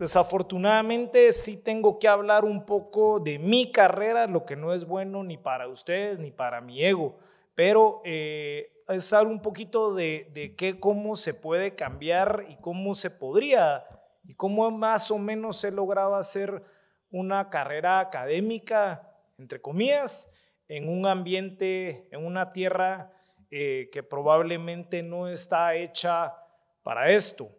Desafortunadamente sí tengo que hablar un poco de mi carrera, lo que no es bueno ni para ustedes ni para mi ego, pero eh, es hablar un poquito de, qué, cómo se puede cambiar y cómo se podría y cómo más o menos he logrado hacer una carrera académica, entre comillas, en un ambiente, en una tierra eh, que probablemente no está hecha para esto.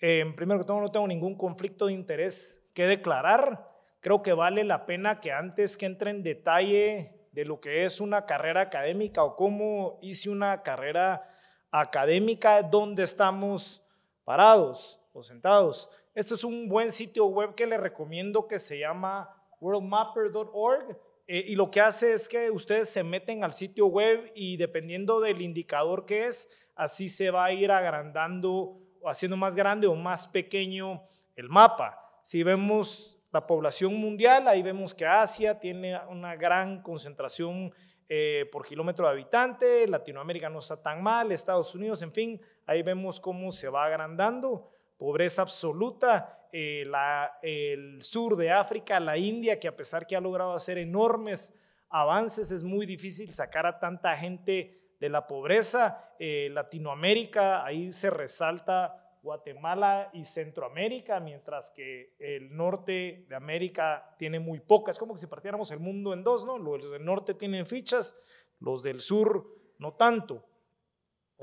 Eh, primero que todo, no tengo ningún conflicto de interés que declarar. Creo que vale la pena que antes que entre en detalle de lo que es una carrera académica o cómo hice una carrera académica, dónde estamos parados o sentados. Esto es un buen sitio web que le recomiendo que se llama worldmapper.org. Eh, y lo que hace es que ustedes se meten al sitio web y dependiendo del indicador que es, así se va a ir agrandando haciendo más grande o más pequeño el mapa. Si vemos la población mundial, ahí vemos que Asia tiene una gran concentración eh, por kilómetro de habitante, Latinoamérica no está tan mal, Estados Unidos, en fin, ahí vemos cómo se va agrandando, pobreza absoluta, eh, el sur de África, la India, que a pesar que ha logrado hacer enormes avances, es muy difícil sacar a tanta gente de la pobreza. Eh, Latinoamérica, ahí se resalta Guatemala y Centroamérica, mientras que el norte de América tiene muy poca. Es como que si partiéramos el mundo en dos, ¿no? Los del norte tienen fichas, los del sur no tanto.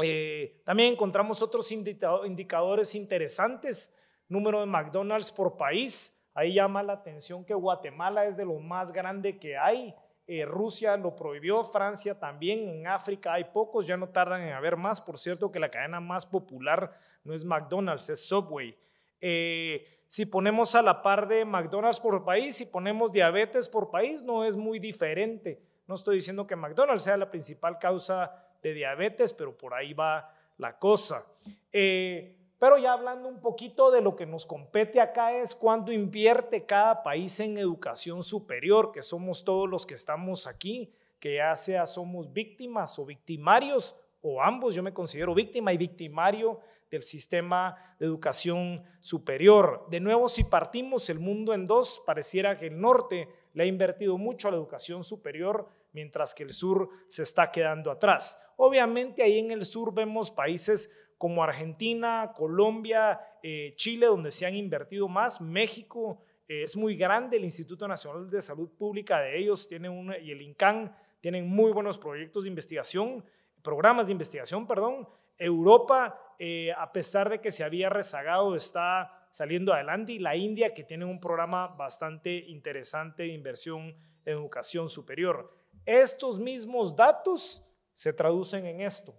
Eh, también encontramos otros indicadores interesantes, número de McDonald's por país. Ahí llama la atención que Guatemala es de lo más grande que hay, eh, Rusia lo prohibió, Francia también, en África hay pocos, ya no tardan en haber más. Por cierto, que la cadena más popular no es McDonald's, es Subway. Eh, si ponemos a la par de McDonald's por país, si ponemos diabetes por país, no es muy diferente. No estoy diciendo que McDonald's sea la principal causa de diabetes, pero por ahí va la cosa. Eh, pero ya hablando un poquito de lo que nos compete acá es cuánto invierte cada país en educación superior, que somos todos los que estamos aquí, que ya sea somos víctimas o victimarios o ambos, yo me considero víctima y victimario del sistema de educación superior. De nuevo, si partimos el mundo en dos, pareciera que el norte le ha invertido mucho a la educación superior, mientras que el sur se está quedando atrás. Obviamente ahí en el sur vemos países como Argentina, Colombia, eh, Chile, donde se han invertido más, México. Eh, es muy grande el Instituto Nacional de Salud Pública de ellos tiene un, y el INCAN tienen muy buenos proyectos de investigación, programas de investigación, perdón. Europa, eh, a pesar de que se había rezagado, está saliendo adelante y la India, que tiene un programa bastante interesante de inversión en educación superior. Estos mismos datos se traducen en esto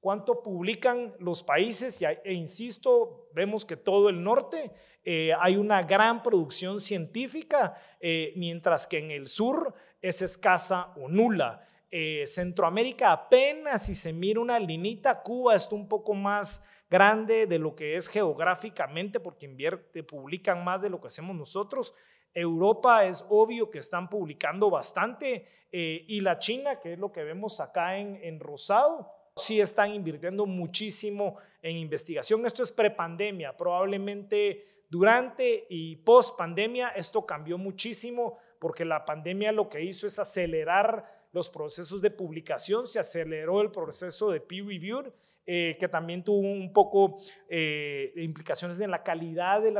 cuánto publican los países, e insisto, vemos que todo el norte eh, hay una gran producción científica, eh, mientras que en el sur es escasa o nula. Eh, Centroamérica apenas si se mira una linita, Cuba está un poco más grande de lo que es geográficamente, porque invierte, publican más de lo que hacemos nosotros. Europa es obvio que están publicando bastante, y la China, que es lo que vemos acá en, en rosado, sí están invirtiendo muchísimo en investigación. Esto es prepandemia, probablemente durante y post pandemia esto cambió muchísimo porque la pandemia lo que hizo es acelerar los procesos de publicación, se aceleró el proceso de peer review eh, que también tuvo un poco eh, de implicaciones en la calidad de,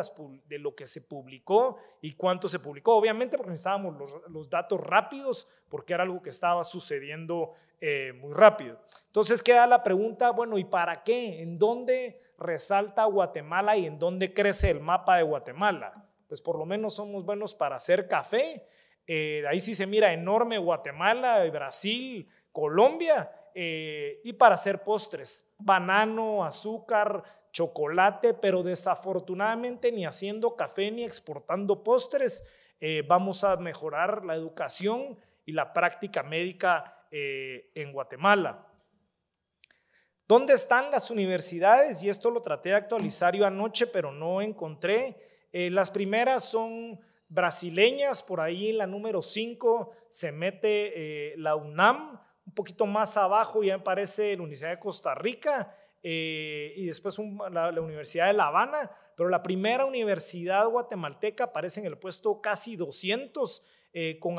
lo que se publicó y cuánto se publicó, obviamente porque necesitábamos los, datos rápidos, porque era algo que estaba sucediendo eh, muy rápido. Entonces queda la pregunta, bueno, ¿y para qué? ¿En dónde resalta Guatemala y en dónde crece el mapa de Guatemala? Pues por lo menos somos buenos para hacer café. ahí sí se mira enorme Guatemala, Brasil, Colombia, eh, y para hacer postres, banano, azúcar, chocolate, pero desafortunadamente ni haciendo café ni exportando postres eh, vamos a mejorar la educación y la práctica médica eh, en Guatemala. ¿Dónde están las universidades? Y esto lo traté de actualizar yo anoche, pero no encontré. las primeras son brasileñas, por ahí en la número 5 se mete la UNAM un poquito más abajo ya aparece la Universidad de Costa Rica eh, y después la, Universidad de La Habana, pero la primera universidad guatemalteca aparece en el puesto casi 200. Eh, con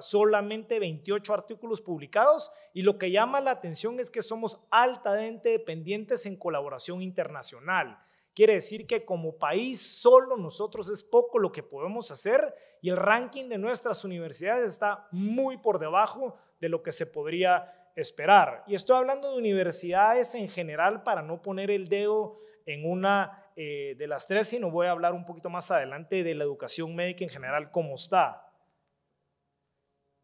solamente 28 artículos publicados y lo que llama la atención es que somos altamente dependientes en colaboración internacional. Quiere decir que como país solo nosotros es poco lo que podemos hacer y el ranking de nuestras universidades está muy por debajo de lo que se podría esperar. Y estoy hablando de universidades en general para no poner el dedo en una eh, de las tres, sino voy a hablar un poquito más adelante de la educación médica en general, cómo está.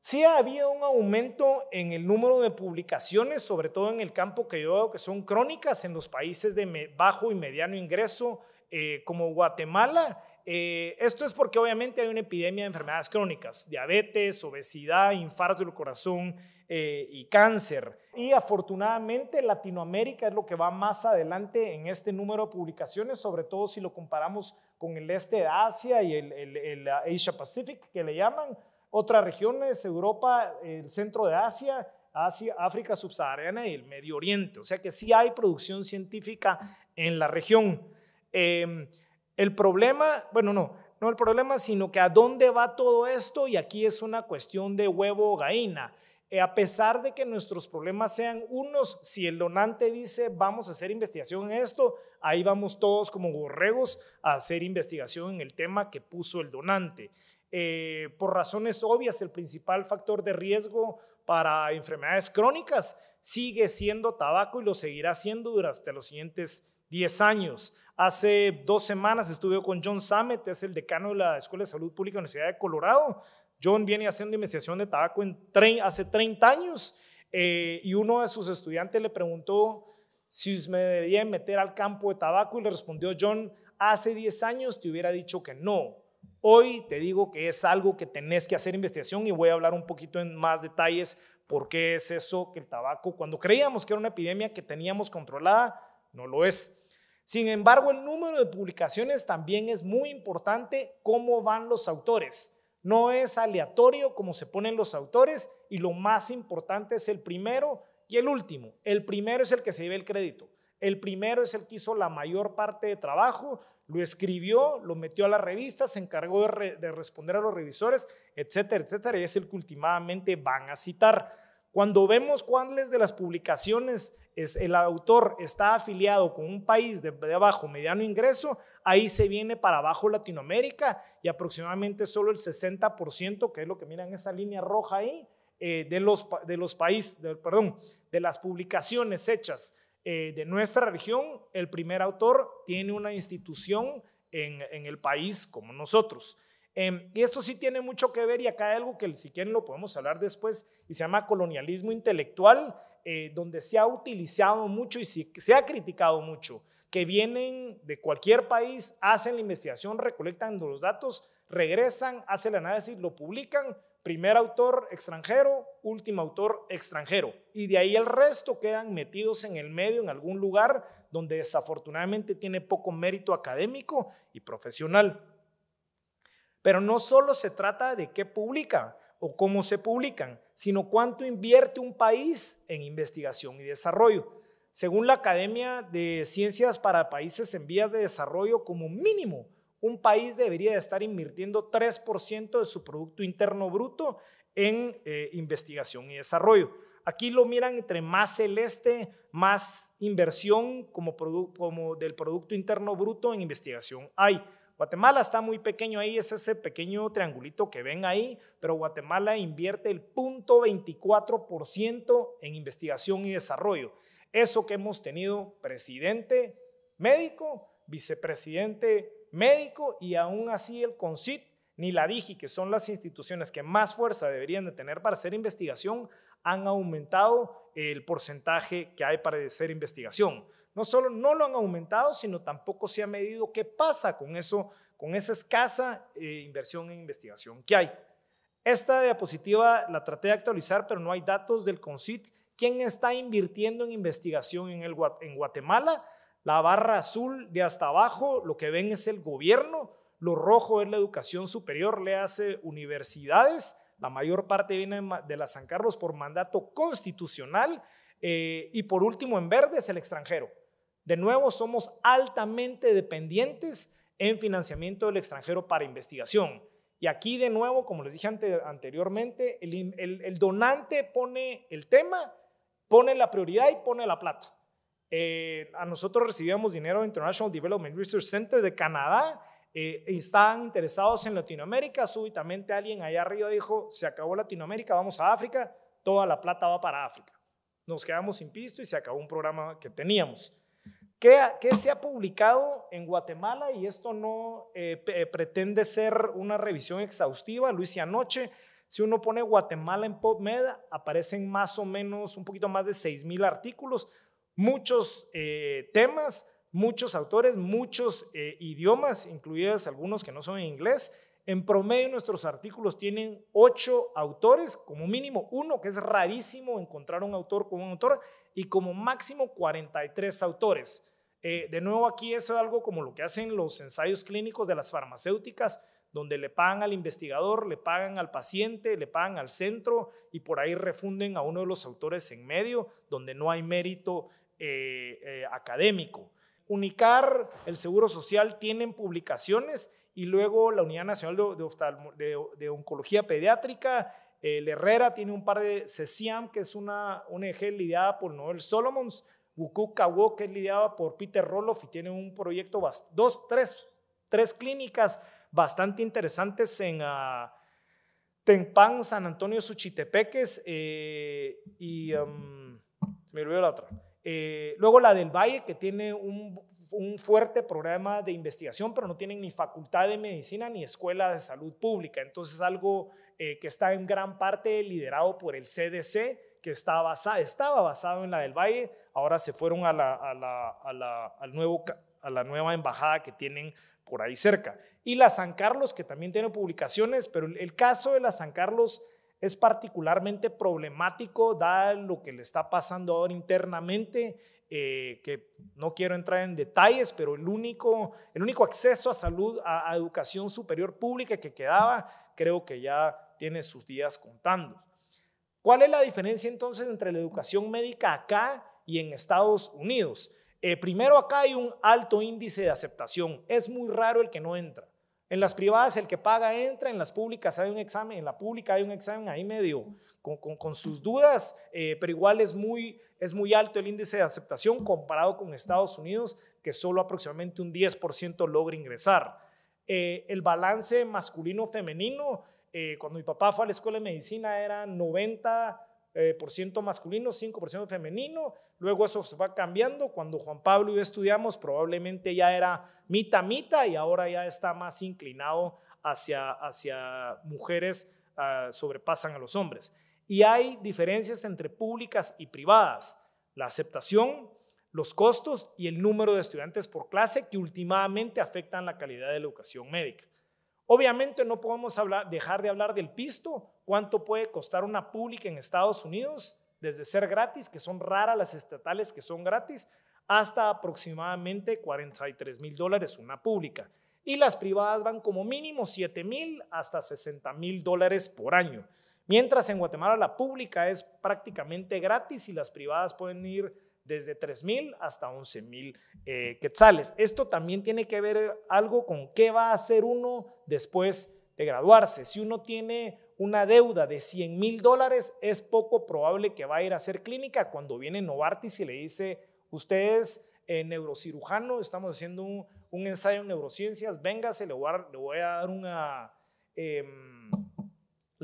Sí ha habido un aumento en el número de publicaciones, sobre todo en el campo que yo veo que son crónicas en los países de bajo y mediano ingreso, eh, como Guatemala, eh, esto es porque obviamente hay una epidemia de enfermedades crónicas, diabetes, obesidad, infarto del corazón eh, y cáncer. Y afortunadamente Latinoamérica es lo que va más adelante en este número de publicaciones, sobre todo si lo comparamos con el este de Asia y el, Asia Pacific, que le llaman, otras regiones, Europa, el centro de Asia, África subsahariana y el Medio Oriente. O sea que sí hay producción científica en la región. Em, el problema, bueno, no, no el problema, sino que a dónde va todo esto y aquí es una cuestión de huevo o gallina. Eh, a pesar de que nuestros problemas sean unos, si el donante dice vamos a hacer investigación en esto, ahí vamos todos como gorregos a hacer investigación en el tema que puso el donante. Eh, por razones obvias, el principal factor de riesgo para enfermedades crónicas sigue siendo tabaco y lo seguirá siendo durante los siguientes 10 años. Hace dos semanas estudió con John Samet, es el decano de la Escuela de Salud Pública de la Universidad de Colorado. John viene haciendo investigación de tabaco hace 30 años eh, y uno de sus estudiantes le preguntó si me debía meter al campo de tabaco y le respondió John, hace 10 años te hubiera dicho que no. Hoy te digo que es algo que tenés que hacer investigación y voy a hablar un poquito en más detalles por qué es eso que el tabaco, cuando creíamos que era una epidemia que teníamos controlada, no lo es. Sin embargo, el número de publicaciones también es muy importante cómo van los autores. No es aleatorio cómo se ponen los autores y lo más importante es el primero y el último. El primero es el que se lleva el crédito. El primero es el que hizo la mayor parte de trabajo, lo escribió, lo metió a la revista, se encargó de, responder a los revisores, etcétera, etcétera, y es el que últimamente van a citar. Cuando vemos cuáles de las publicaciones el autor está afiliado con un país de, de, bajo mediano ingreso, ahí se viene para abajo Latinoamérica y aproximadamente solo el 60%, que es lo que miran esa línea roja ahí, eh, de los, países, perdón, de las publicaciones hechas eh, de nuestra región, el primer autor tiene una institución en el país como nosotros. Em, y esto sí tiene mucho que ver y acá hay algo que si quieren lo podemos hablar después y se llama colonialismo intelectual, eh, donde se ha utilizado mucho y se ha criticado mucho que vienen de cualquier país, hacen la investigación, recolectan los datos, regresan, hacen el análisis, lo publican, primer autor extranjero, último autor extranjero. Y de ahí el resto quedan metidos en el medio, en algún lugar donde desafortunadamente tiene poco mérito académico y profesional. Pero no solo se trata de qué publica o cómo se publican, sino cuánto invierte un país en investigación y desarrollo. Según la Academia de Ciencias para Países en Vías de Desarrollo, como mínimo, un país debería estar invirtiendo 3% de su Producto Interno Bruto en eh, investigación y desarrollo. Aquí lo miran entre más celeste, más inversión como, como del Producto Interno Bruto en investigación hay. Guatemala está muy pequeño ahí, es ese pequeño triangulito que ven ahí, pero Guatemala invierte el 0.24% en investigación y desarrollo. Eso que hemos tenido presidente médico, vicepresidente médico y aún así el CONCIT ni la DIGI, que son las instituciones que más fuerza deberían de tener para hacer investigación, han aumentado el porcentaje que hay para hacer investigación no solo no lo han aumentado, sino tampoco se ha medido qué pasa con, eso, con esa escasa eh, inversión en investigación que hay. Esta diapositiva la traté de actualizar, pero no hay datos del CONCIT. ¿Quién está invirtiendo en investigación en, Guatemala? La barra azul de hasta abajo, lo que ven es el gobierno, lo rojo es la educación superior, le hace universidades, la mayor parte viene de la San Carlos por mandato constitucional eh, y por último en verde es el extranjero. De nuevo, somos altamente dependientes en financiamiento del extranjero para investigación. Y aquí de nuevo, como les dije anteriormente, el, donante pone el tema, pone la prioridad y pone la plata. Eh, a nosotros recibíamos dinero de International Development Research Center de Canadá, eh, estaban interesados en Latinoamérica, súbitamente alguien allá arriba dijo, se acabó Latinoamérica, vamos a África, toda la plata va para África. Nos quedamos sin pisto y se acabó un programa que teníamos. ¿Qué, se ha publicado en Guatemala? Y esto no eh, eh, pretende ser una revisión exhaustiva, Luis, hice anoche. Si uno pone Guatemala en PubMed, aparecen más o menos un poquito más de 6.000 artículos, muchos eh, temas, muchos autores, muchos idiomas, incluidos algunos que no son en inglés. En promedio nuestros artículos tienen 8 autores, como mínimo uno, que es rarísimo encontrar un autor con un autor, y como máximo 43 autores. Eh, de nuevo, aquí es algo como lo que hacen los ensayos clínicos de las farmacéuticas, donde le pagan al investigador, le pagan al paciente, le pagan al centro y por ahí refunden a uno de los autores en medio, donde no hay mérito eh, eh, académico. Unicar, el Seguro Social, tienen publicaciones y luego la Unidad Nacional de, Oncología Pediátrica, el Herrera tiene un par de CESIAM, que es una ONG liderada por Noel Solomons, Wukukawo que es liderada por Peter Roloff y tiene un proyecto, dos, tres, clínicas bastante interesantes en ah, Tempán, San Antonio, Suchitepeques eh, y um, me la otra. Eh, luego la del Valle, que tiene un, fuerte programa de investigación, pero no tienen ni facultad de medicina ni escuela de salud pública. Entonces algo eh, que está en gran parte liderado por el CDC que estaba basado, estaba basado en la del Valle, ahora se fueron a la, a la, a la, al nuevo, a la nueva embajada que tienen por ahí cerca. Y la San Carlos, que también tiene publicaciones, pero el caso de la San Carlos es particularmente problemático, dado lo que le está pasando ahora internamente, eh, que no quiero entrar en detalles, pero el único, el único acceso a salud, a, a educación superior pública que quedaba, creo que ya tiene sus días contando. ¿Cuál es la diferencia entonces entre la educación médica acá y en Estados Unidos? Eh, primero, acá hay un alto índice de aceptación. Es muy raro el que no entra. En las privadas el que paga entra, en las públicas hay un examen, en la pública hay un examen ahí medio con, con, sus dudas, eh, pero igual es muy, es muy alto el índice de aceptación comparado con Estados Unidos, que solo aproximadamente un 10% logra ingresar. Eh, el balance masculino-femenino eh, cuando mi papá fue a la escuela de medicina era 90 eh, masculino, 5% femenino, luego eso se va cambiando, cuando Juan Pablo y yo estudiamos probablemente ya era mitad, mita y ahora ya está más inclinado hacia, hacia mujeres ah, sobrepasan a los hombres. Y hay diferencias entre públicas y privadas, la aceptación, los costos y el número de estudiantes por clase que últimamente afectan la calidad de la educación médica. Obviamente no podemos dejar de hablar del pisto, cuánto puede costar una pública en Estados Unidos, desde ser gratis, que son raras las estatales que son gratis, hasta aproximadamente 43 mil dólares una pública. Y las privadas van como mínimo 7 mil hasta 60 mil dólares por año. Mientras en Guatemala la pública es prácticamente gratis y las privadas pueden ir desde 3.000 hasta 11.000 mil eh, quetzales. Esto también tiene que ver eh, algo con qué va a hacer uno después de graduarse. Si uno tiene una deuda de 100 mil dólares, es poco probable que va a ir a hacer clínica cuando viene Novartis y le dice, usted es eh, neurocirujano, estamos haciendo un, ensayo en neurociencias, véngase, le voy a, dar una... Em,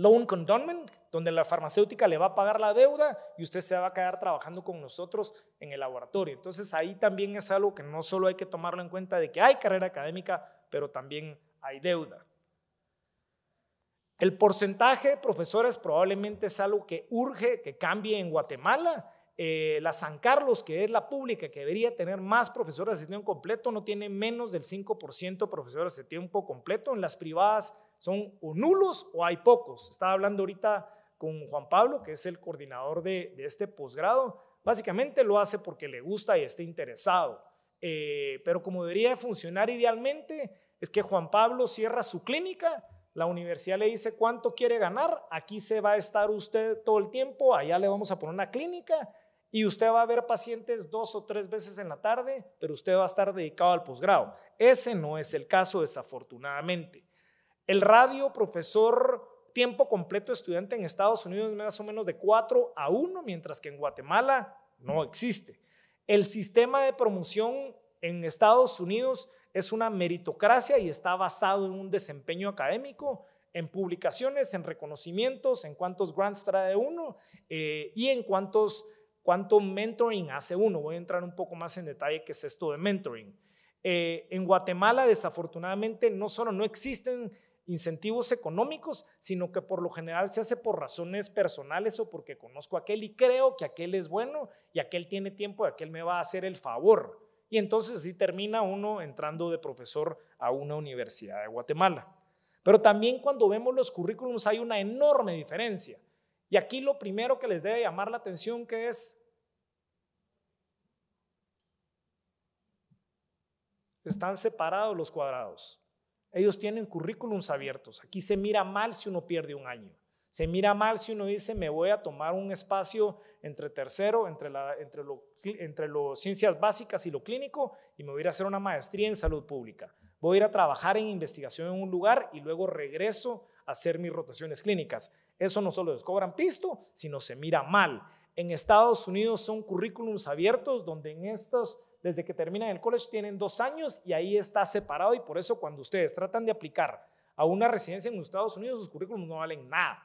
loan condonment, donde la farmacéutica le va a pagar la deuda y usted se va a quedar trabajando con nosotros en el laboratorio. Entonces ahí también es algo que no solo hay que tomarlo en cuenta de que hay carrera académica, pero también hay deuda. El porcentaje de profesores probablemente es algo que urge que cambie en Guatemala. Eh, la San Carlos, que es la pública, que debería tener más profesores de tiempo completo, no tiene menos del 5% profesores de tiempo completo. En las privadas son o nulos o hay pocos. Estaba hablando ahorita con Juan Pablo, que es el coordinador de, este posgrado. Básicamente lo hace porque le gusta y está interesado. Eh, pero como debería funcionar idealmente, es que Juan Pablo cierra su clínica, la universidad le dice cuánto quiere ganar, aquí se va a estar usted todo el tiempo, allá le vamos a poner una clínica y usted va a ver pacientes dos o tres veces en la tarde, pero usted va a estar dedicado al posgrado. Ese no es el caso, desafortunadamente. El radio profesor tiempo completo estudiante en Estados Unidos es más o menos de 4 a 1, mientras que en Guatemala no existe. El sistema de promoción en Estados Unidos es una meritocracia y está basado en un desempeño académico, en publicaciones, en reconocimientos, en cuántos grants trae uno eh, y en cuántos, cuánto mentoring hace uno. Voy a entrar un poco más en detalle qué es esto de mentoring. Eh, en Guatemala, desafortunadamente, no solo no existen incentivos económicos, sino que por lo general se hace por razones personales o porque conozco a aquel y creo que aquel es bueno y aquel tiene tiempo y aquel me va a hacer el favor. Y entonces sí termina uno entrando de profesor a una universidad de Guatemala. Pero también cuando vemos los currículums hay una enorme diferencia. Y aquí lo primero que les debe llamar la atención que es están separados los cuadrados. Ellos tienen currículums abiertos. Aquí se mira mal si uno pierde un año. Se mira mal si uno dice, me voy a tomar un espacio entre tercero, entre, la, entre, lo, ciencias básicas y lo clínico, y me voy a ir a hacer una maestría en salud pública. Voy a ir a trabajar en investigación en un lugar y luego regreso a hacer mis rotaciones clínicas. Eso no solo les cobran pisto, sino se mira mal. En Estados Unidos son currículums abiertos donde en estos desde que terminan el college tienen dos años y ahí está separado y por eso cuando ustedes tratan de aplicar a una residencia en los Estados Unidos, sus currículums no valen nada,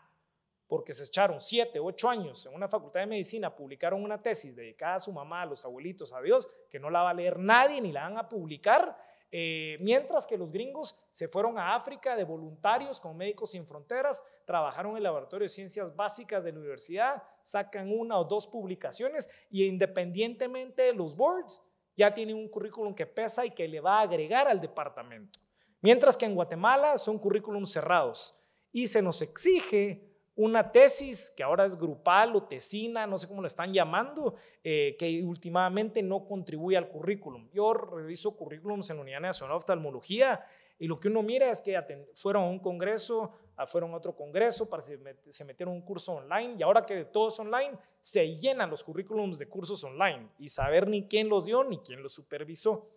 porque se echaron siete, ocho años en una facultad de medicina, publicaron una tesis dedicada a su mamá, a los abuelitos, a Dios, que no la va a leer nadie ni la van a publicar. Eh, mientras que los gringos se fueron a África de voluntarios con Médicos Sin Fronteras, trabajaron en el Laboratorio de Ciencias Básicas de la universidad, sacan una o dos publicaciones y independientemente de los boards, ya tiene un currículum que pesa y que le va a agregar al departamento. Mientras que en Guatemala son currículums cerrados y se nos exige una tesis que ahora es grupal o tesina, no sé cómo lo están llamando, eh, que últimamente no contribuye al currículum. Yo reviso currículums en la Unidad Nacional de Oftalmología y lo que uno mira es que fueron a un congreso fueron a otro congreso, para se, se metieron un curso online y ahora que todo es online, se llenan los currículums de cursos online y saber ni quién los dio ni quién los supervisó.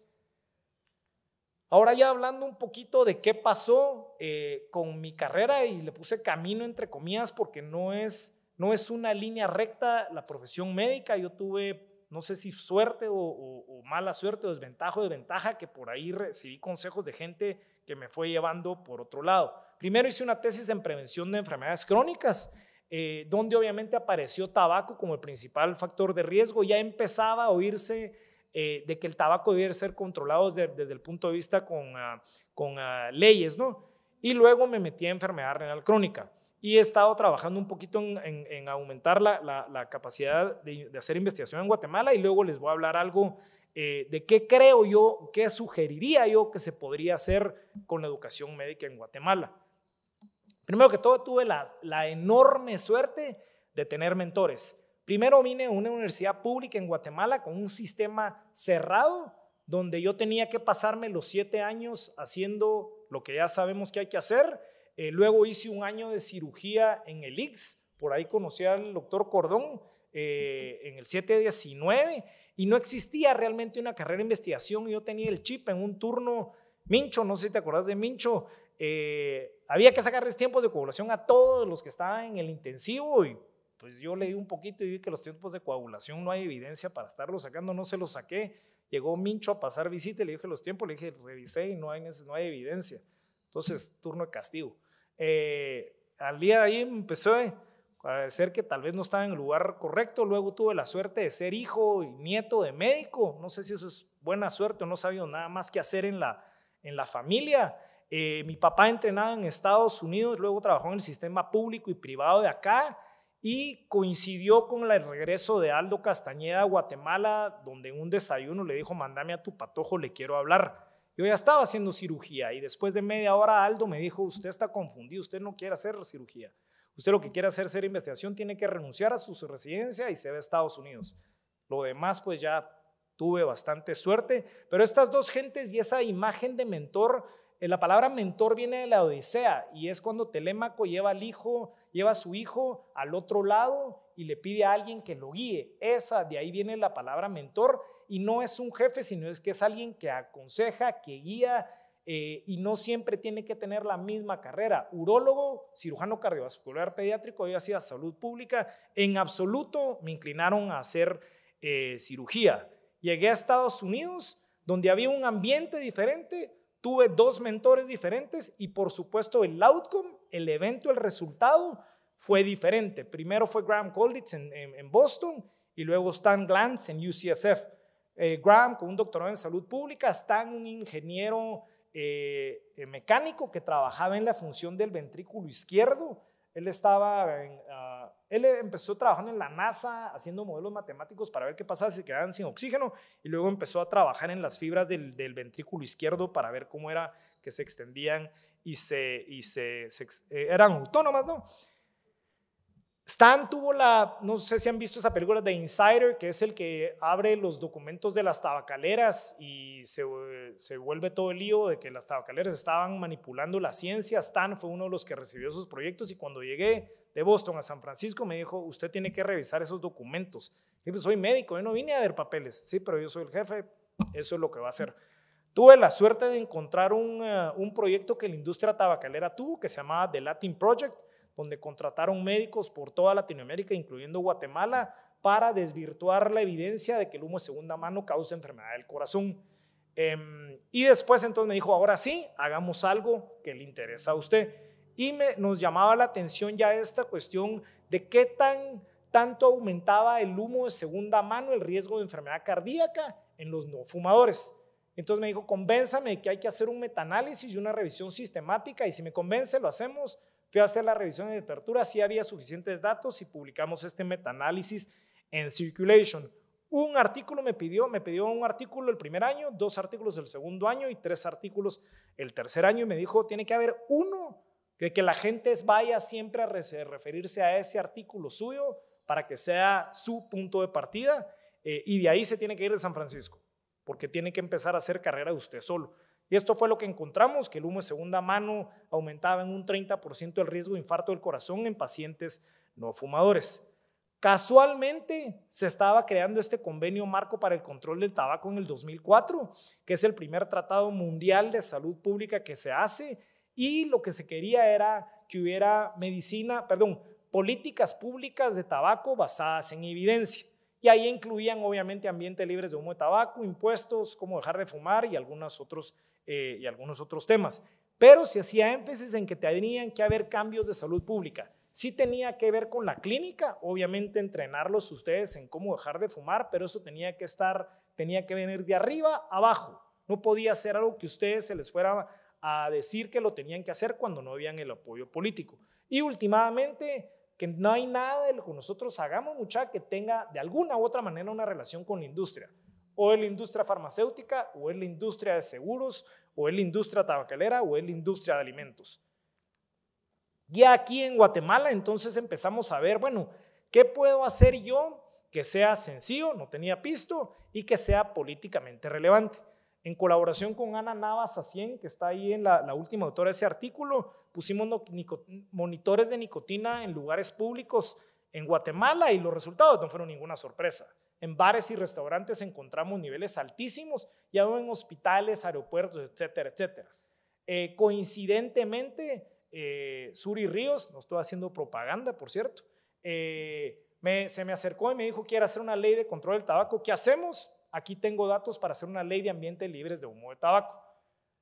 Ahora ya hablando un poquito de qué pasó eh, con mi carrera y le puse camino entre comillas porque no es, no es una línea recta la profesión médica. Yo tuve, no sé si suerte o, mala suerte o desventaja o desventaja que por ahí recibí consejos de gente que me fue llevando por otro lado. Primero hice una tesis en prevención de enfermedades crónicas, eh, donde obviamente apareció tabaco como el principal factor de riesgo. Ya empezaba a oírse eh, de que el tabaco debía ser controlado desde, el punto de vista con, ah, con ah, leyes, ¿no? Y luego me metí a enfermedad renal crónica y he estado trabajando un poquito en, aumentar la, capacidad de, hacer investigación en Guatemala y luego les voy a hablar algo eh, de qué creo yo, qué sugeriría yo que se podría hacer con la educación médica en Guatemala. Primero que todo, tuve la, enorme suerte de tener mentores. Primero vine a una universidad pública en Guatemala con un sistema cerrado, donde yo tenía que pasarme los siete años haciendo lo que ya sabemos que hay que hacer. Eh, luego hice un año de cirugía en el IX, por ahí conocí al doctor Cordón eh, en el 719 y no existía realmente una carrera de investigación. Yo tenía el chip en un turno, Mincho, no sé si te acordás de Mincho, eh, había que sacarles tiempos de coagulación a todos los que estaban en el intensivo y pues yo leí un poquito y vi que los tiempos de coagulación no hay evidencia para estarlo sacando, no se los saqué. Llegó Mincho a pasar visita, y le dije los tiempos, le dije revisé y no hay, no hay evidencia. Entonces, turno de castigo. Eh, al día de ahí empezó... Eh, ser que tal vez no estaba en el lugar correcto. Luego tuve la suerte de ser hijo y nieto de médico. No sé si eso es buena suerte o no sabía nada más que hacer en la, en la familia. Eh, mi papá entrenaba en Estados Unidos, luego trabajó en el sistema público y privado de acá y coincidió con el regreso de Aldo Castañeda a Guatemala, donde en un desayuno le dijo, mandame a tu patojo, le quiero hablar. Yo ya estaba haciendo cirugía y después de media hora Aldo me dijo, usted está confundido, usted no quiere hacer cirugía. Usted lo que quiere hacer ser investigación tiene que renunciar a su residencia y se va a Estados Unidos. Lo demás, pues ya tuve bastante suerte, pero estas dos gentes y esa imagen de mentor, eh, la palabra mentor viene de la Odisea y es cuando Telémaco lleva al hijo, lleva a su hijo al otro lado y le pide a alguien que lo guíe. Esa, de ahí viene la palabra mentor y no es un jefe, sino es que es alguien que aconseja, que guía, eh, y no siempre tiene que tener la misma carrera. Urólogo, cirujano cardiovascular pediátrico, yo hacía salud pública. En absoluto me inclinaron a hacer eh, cirugía. Llegué a Estados Unidos, donde había un ambiente diferente, tuve dos mentores diferentes y por supuesto el outcome, el evento, el resultado fue diferente. Primero fue Graham Colditz en, Boston y luego Stan Glantz en UCSF. Eh, Graham con un doctorado en salud pública, Stan un ingeniero eh, mecánico que trabajaba en la función del ventrículo izquierdo. Él estaba ah, él empezó trabajando en la NASA haciendo modelos matemáticos para ver qué pasaba si quedaban sin oxígeno y luego empezó a trabajar en las fibras del, ventrículo izquierdo para ver cómo era que se extendían y se, y se eh, eran autónomas, ¿no? Stan tuvo la, no sé si han visto esa película de Insider, que es el que abre los documentos de las tabacaleras y se, vuelve todo el lío de que las tabacaleras estaban manipulando la ciencia. Stan fue uno de los que recibió esos proyectos y cuando llegué de Boston a San Francisco me dijo, usted tiene que revisar esos documentos. Y pues, soy médico, yo no vine a ver papeles, sí, pero yo soy el jefe, eso es lo que va a hacer. Tuve la suerte de encontrar un, eh, un proyecto que la industria tabacalera tuvo que se llamaba The Latin Project donde contrataron médicos por toda Latinoamérica, incluyendo Guatemala, para desvirtuar la evidencia de que el humo de segunda mano causa enfermedad del corazón. Em, y después entonces me dijo, ahora sí, hagamos algo que le interesa a usted. Y nos llamaba la atención ya esta cuestión de qué tan tanto aumentaba el humo de segunda mano, el riesgo de enfermedad cardíaca en los no fumadores. Entonces me dijo, convénzame que hay que hacer un metanálisis y una revisión sistemática y si me convence lo hacemos Fui a hacer la revisión de literatura, si había suficientes datos y publicamos este metaanálisis en Circulation. Un artículo me pidió, me pidió un artículo el primer año, dos artículos el segundo año y tres artículos el tercer año y me dijo, tiene que haber uno de que la gente vaya siempre a referirse a ese artículo suyo para que sea su punto de partida eh, y de ahí se tiene que ir de San Francisco, porque tiene que empezar a hacer carrera de usted solo. Y esto fue lo que encontramos, que el humo de segunda mano aumentaba en un 30% el riesgo de infarto del corazón en pacientes no fumadores. Casualmente se estaba creando este convenio marco para el control del tabaco en el 2004, que es el primer tratado mundial de salud pública que se hace y lo que se quería era que hubiera medicina, perdón, políticas públicas de tabaco basadas en evidencia. Y ahí incluían obviamente ambiente libres de humo de tabaco, impuestos, como dejar de fumar y algunos otros eh, y algunos otros temas. Pero se hacía énfasis en que tenían que haber cambios de salud pública. Sí tenía que ver con la clínica, obviamente entrenarlos ustedes en cómo dejar de fumar, pero eso tenía que estar, tenía que venir de arriba abajo. No podía ser algo que ustedes se les fuera a decir que lo tenían que hacer cuando no habían el apoyo político. Y últimamente, que no hay nada de lo que nosotros hagamos, mucha que tenga de alguna u otra manera una relación con la industria o es la industria farmacéutica, o en la industria de seguros, o en la industria tabacalera, o en la industria de alimentos. y aquí en Guatemala entonces empezamos a ver, bueno, ¿qué puedo hacer yo que sea sencillo, no tenía pisto, y que sea políticamente relevante? En colaboración con Ana Navas Acien, que está ahí en la, última autora de ese artículo, pusimos monitores de nicotina en lugares públicos en Guatemala y los resultados no fueron ninguna sorpresa. En bares y restaurantes encontramos niveles altísimos ya no en hospitales, aeropuertos, etcétera, etcétera. Eh, coincidentemente, eh, y Ríos, no estoy haciendo propaganda, por cierto, eh, se me acercó y me dijo, quiero hacer una ley de control del tabaco. ¿Qué hacemos? Aquí tengo datos para hacer una ley de ambiente libres de humo de tabaco.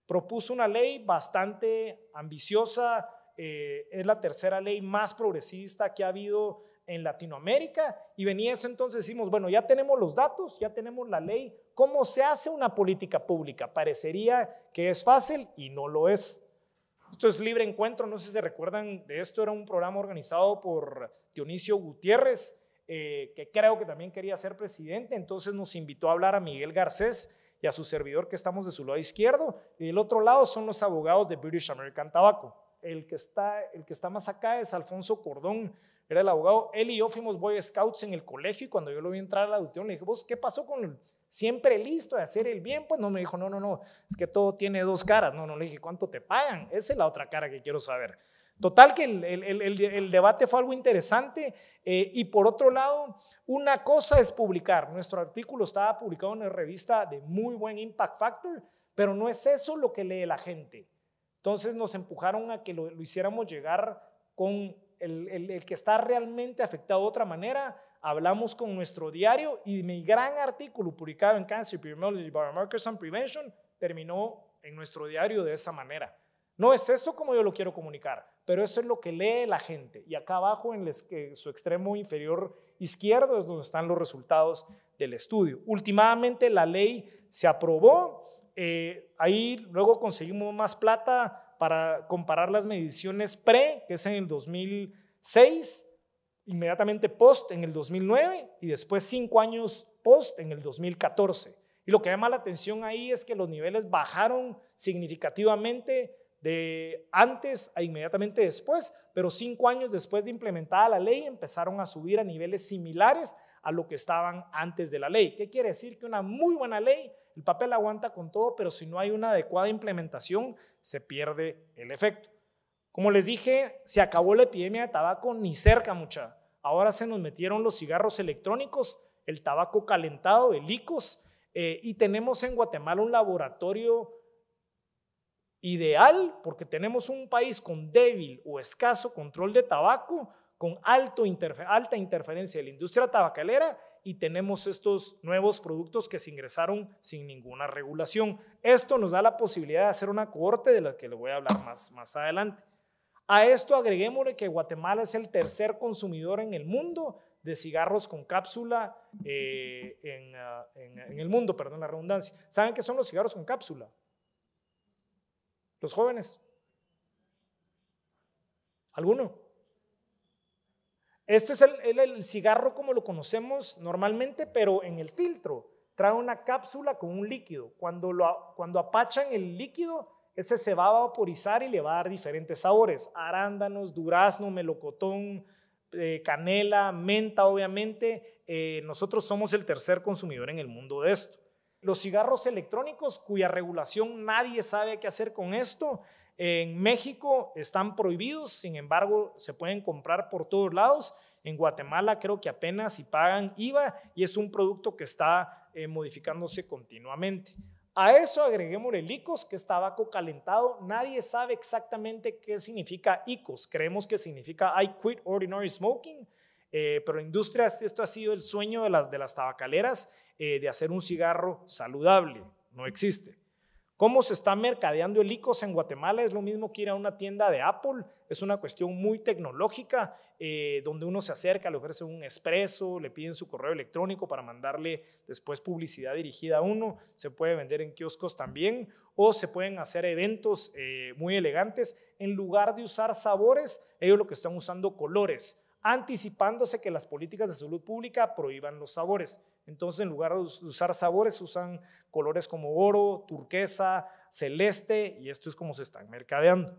Propuso una ley bastante ambiciosa, eh, es la tercera ley más progresista que ha habido en Latinoamérica y venía eso entonces decimos, bueno, ya tenemos los datos, ya tenemos la ley, ¿cómo se hace una política pública? Parecería que es fácil y no lo es. Esto es Libre Encuentro, no sé si se recuerdan de esto, era un programa organizado por Dionisio Gutiérrez, eh, que creo que también quería ser presidente, entonces nos invitó a hablar a Miguel Garcés y a su servidor que estamos de su lado izquierdo, y del otro lado son los abogados de British American Tobacco. El que está, el que está más acá es Alfonso Cordón, era el abogado. Él y yo fuimos Boy Scouts en el colegio y cuando yo lo vi entrar a la educación le dije, ¿vos qué pasó con el, siempre listo de hacer el bien? Pues no me dijo, no, no, no, es que todo tiene dos caras. No, no, le dije, ¿cuánto te pagan? Esa es la otra cara que quiero saber. Total que el, debate fue algo interesante eh, y por otro lado, una cosa es publicar, nuestro artículo estaba publicado en una revista de muy buen impact factor, pero no es eso lo que lee la gente. Entonces nos empujaron a que lo hiciéramos llegar con el, que está realmente afectado de otra manera, hablamos con nuestro diario y mi gran artículo publicado en Cancer Epidemiology Biomarkers and Prevention terminó en nuestro diario de esa manera. No es eso como yo lo quiero comunicar, pero eso es lo que lee la gente. Y acá abajo, en, su extremo inferior izquierdo, es donde están los resultados del estudio. Últimamente la ley se aprobó, eh, ahí luego conseguimos más plata para comparar las mediciones pre, que es en el 2006, inmediatamente post en el 2009 y después cinco años post en el 2014. Y lo que llama la atención ahí es que los niveles bajaron significativamente de antes a inmediatamente después, pero cinco años después de implementada la ley empezaron a subir a niveles similares a lo que estaban antes de la ley. ¿Qué quiere decir? Que una muy buena ley el papel aguanta con todo, pero si no hay una adecuada implementación, se pierde el efecto. Como les dije, se acabó la epidemia de tabaco ni cerca, mucha. Ahora se nos metieron los cigarros electrónicos, el tabaco calentado, el ICOS, eh, y tenemos en Guatemala un laboratorio ideal porque tenemos un país con débil o escaso control de tabaco, con alta interferencia de la industria tabacalera y tenemos estos nuevos productos que se ingresaron sin ninguna regulación. Esto nos da la posibilidad de hacer una cohorte de la que le voy a hablar más, más adelante. A esto agreguémosle que Guatemala es el tercer consumidor en el mundo de cigarros con cápsula eh, ah, en, en, el mundo, perdón la redundancia. ¿Saben qué son los cigarros con cápsula? Los jóvenes. ¿Alguno? Este es el, el, cigarro como lo conocemos normalmente, pero en el filtro trae una cápsula con un líquido. Cuando, lo, cuando apachan el líquido, ese se va a vaporizar y le va a dar diferentes sabores. Arándanos, durazno, melocotón, eh, canela, menta, obviamente. Eh, nosotros somos el tercer consumidor en el mundo de esto. Los cigarros electrónicos, cuya regulación nadie sabe qué hacer con esto, en México están prohibidos, sin embargo, se pueden comprar por todos lados. En Guatemala creo que apenas si pagan IVA y es un producto que está eh, modificándose continuamente. A eso agreguemos el ICOS, que es tabaco calentado. Nadie sabe exactamente qué significa ICOS. Creemos que significa I quit ordinary smoking, eh, pero industria, esto ha sido el sueño de las, tabacaleras, eh, de hacer un cigarro saludable. No existe. Cómo se está mercadeando el ICOS en Guatemala es lo mismo que ir a una tienda de Apple, es una cuestión muy tecnológica, eh, donde uno se acerca, le ofrece un expreso, le piden su correo electrónico para mandarle después publicidad dirigida a uno, se puede vender en kioscos también, o se pueden hacer eventos eh, muy elegantes. En lugar de usar sabores, ellos lo que están usando colores anticipándose que las políticas de salud pública prohíban los sabores. Entonces, en lugar de usar sabores, usan colores como oro, turquesa, celeste, y esto es como se están mercadeando.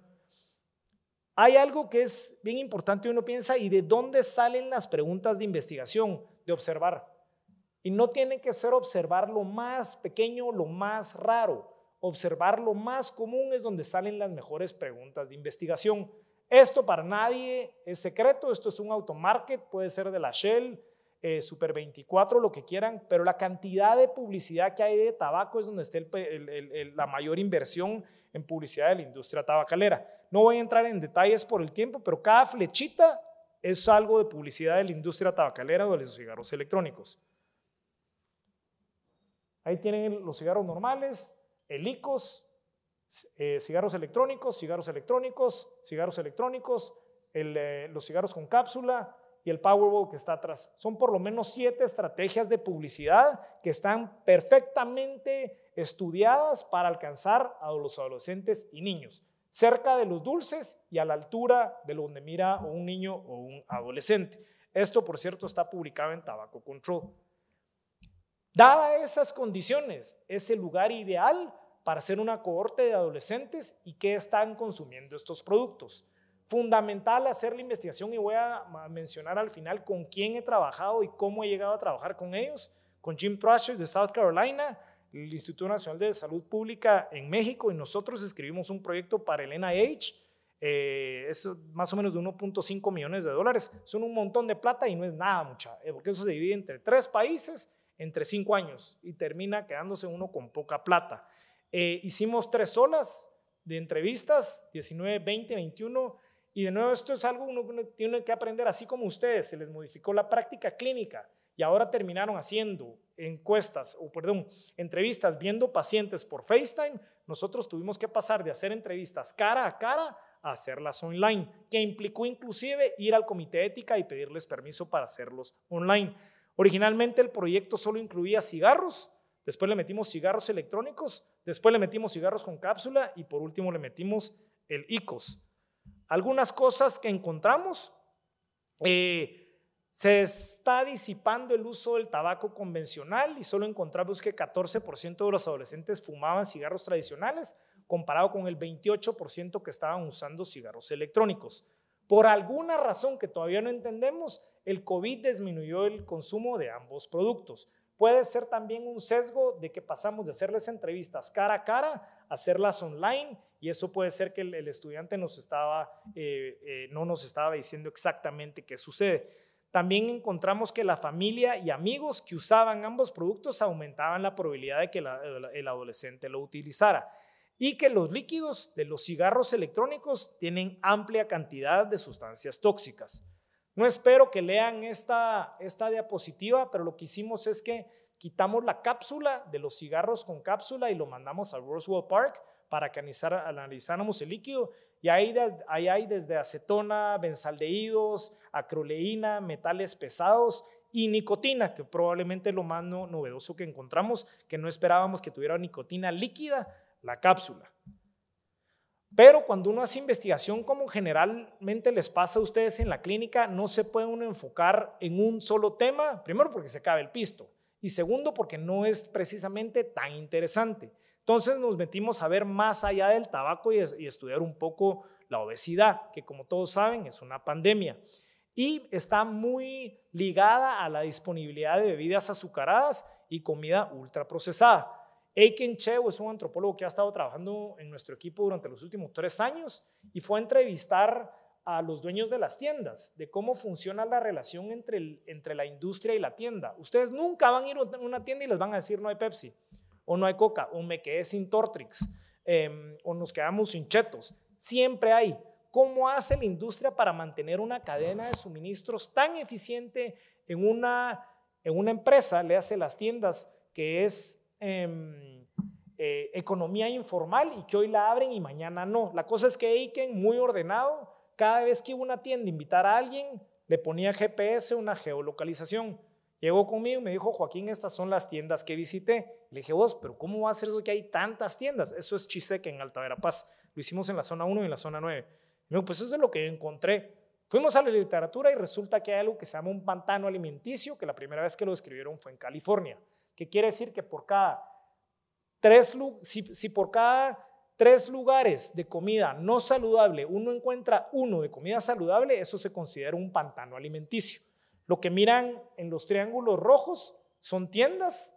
Hay algo que es bien importante, uno piensa, ¿y de dónde salen las preguntas de investigación, de observar? Y no tiene que ser observar lo más pequeño, lo más raro. Observar lo más común es donde salen las mejores preguntas de investigación. Esto para nadie es secreto, esto es un automarket, puede ser de la Shell, eh, Super 24, lo que quieran, pero la cantidad de publicidad que hay de tabaco es donde está la mayor inversión en publicidad de la industria tabacalera. No voy a entrar en detalles por el tiempo, pero cada flechita es algo de publicidad de la industria tabacalera o de los cigarros electrónicos. Ahí tienen los cigarros normales, helicos. Eh, cigarros electrónicos, cigarros electrónicos, cigarros electrónicos, eh, los cigarros con cápsula y el Powerball que está atrás. Son por lo menos siete estrategias de publicidad que están perfectamente estudiadas para alcanzar a los adolescentes y niños, cerca de los dulces y a la altura de donde mira un niño o un adolescente. Esto, por cierto, está publicado en Tabaco Control. Dada esas condiciones, es el lugar ideal para hacer una cohorte de adolescentes y qué están consumiendo estos productos. Fundamental hacer la investigación y voy a mencionar al final con quién he trabajado y cómo he llegado a trabajar con ellos, con Jim Thrasher de South Carolina, el Instituto Nacional de Salud Pública en México y nosotros escribimos un proyecto para el NIH, eh, es más o menos de 1.5 millones de dólares, son un montón de plata y no es nada mucha, eh, porque eso se divide entre tres países, entre cinco años y termina quedándose uno con poca plata. Eh, hicimos tres olas de entrevistas, 19, 20, 21, y de nuevo esto es algo que uno tiene que aprender, así como ustedes, se les modificó la práctica clínica y ahora terminaron haciendo encuestas, o perdón, entrevistas viendo pacientes por FaceTime, nosotros tuvimos que pasar de hacer entrevistas cara a cara a hacerlas online, que implicó inclusive ir al comité ética y pedirles permiso para hacerlos online. Originalmente el proyecto solo incluía cigarros, después le metimos cigarros electrónicos, después le metimos cigarros con cápsula y por último le metimos el ICOS. Algunas cosas que encontramos, eh, se está disipando el uso del tabaco convencional y solo encontramos que 14% de los adolescentes fumaban cigarros tradicionales comparado con el 28% que estaban usando cigarros electrónicos. Por alguna razón que todavía no entendemos, el COVID disminuyó el consumo de ambos productos. Puede ser también un sesgo de que pasamos de hacerles entrevistas cara a cara a hacerlas online y eso puede ser que el, estudiante eh, eh, no nos estaba diciendo exactamente qué sucede. También encontramos que la familia y amigos que usaban ambos productos aumentaban la probabilidad de que el adolescente lo utilizara y que los líquidos de los cigarros electrónicos tienen amplia cantidad de sustancias tóxicas. No espero que lean esta, esta diapositiva, pero lo que hicimos es que quitamos la cápsula de los cigarros con cápsula y lo mandamos a Roswell Park para que analizar, analizáramos el líquido. Y ahí, ahí, hay desde acetona, benzaldehídos, acroleína, metales pesados y nicotina, que probablemente lo más novedoso que encontramos, que no esperábamos que tuviera nicotina líquida, la cápsula. Pero cuando uno hace investigación, como generalmente les pasa a ustedes en la clínica, no se puede uno enfocar en un solo tema, primero porque se cabe el pisto y segundo porque no es precisamente tan interesante. Entonces nos metimos a ver más allá del tabaco y, estudiar un poco la obesidad, que como todos saben es una pandemia y está muy ligada a la disponibilidad de bebidas azucaradas y comida ultraprocesada. Aiken Chew es un antropólogo que ha estado trabajando en nuestro equipo durante los últimos tres años y fue a entrevistar a los dueños de las tiendas de cómo funciona la relación entre, entre la industria y la tienda. Ustedes nunca van a ir a una tienda y les van a decir no hay Pepsi o no hay Coca o me quedé sin Tortrix em, o nos quedamos sin Chetos. Siempre hay. ¿Cómo hace la industria para mantener una cadena de suministros tan eficiente en una, en una empresa, le hace las tiendas, que es Em, eh, economía informal y que hoy la abren y mañana no. La cosa es que Aiken, muy ordenado, cada vez que iba una tienda a invitar a alguien, le ponía GPS, una geolocalización. Llegó conmigo y me dijo, Joaquín, estas son las tiendas que visité. Le dije, vos, pero ¿cómo va a ser eso que hay tantas tiendas? Eso es Chiseque en Altavera Paz Lo hicimos en la zona 1 y en la zona 9. me dijo, pues eso es lo que encontré. Fuimos a la literatura y resulta que hay algo que se llama un pantano alimenticio, que la primera vez que lo describieron fue en California que quiere decir que por cada tres, si, por cada tres lugares de comida no saludable uno encuentra uno de comida saludable, eso se considera un pantano alimenticio. Lo que miran en los triángulos rojos son tiendas,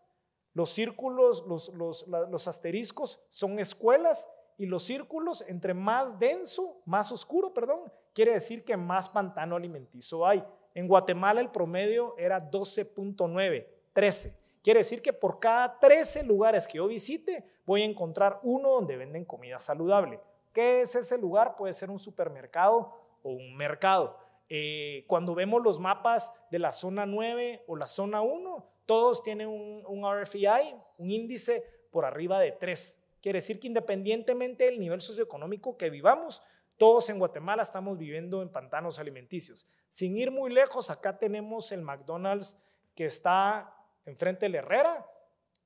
los círculos, los, los asteriscos son escuelas y los círculos, entre más denso, más oscuro, perdón, quiere decir que más pantano alimenticio hay. En Guatemala el promedio era 12.9, 13. Quiere decir que por cada 13 lugares que yo visite, voy a encontrar uno donde venden comida saludable. ¿Qué es ese lugar? Puede ser un supermercado o un mercado. Eh, cuando vemos los mapas de la zona 9 o la zona 1, todos tienen un, un RFI, un índice por arriba de 3. Quiere decir que independientemente del nivel socioeconómico que vivamos, todos en Guatemala estamos viviendo en pantanos alimenticios. Sin ir muy lejos, acá tenemos el McDonald's que está enfrente del Herrera,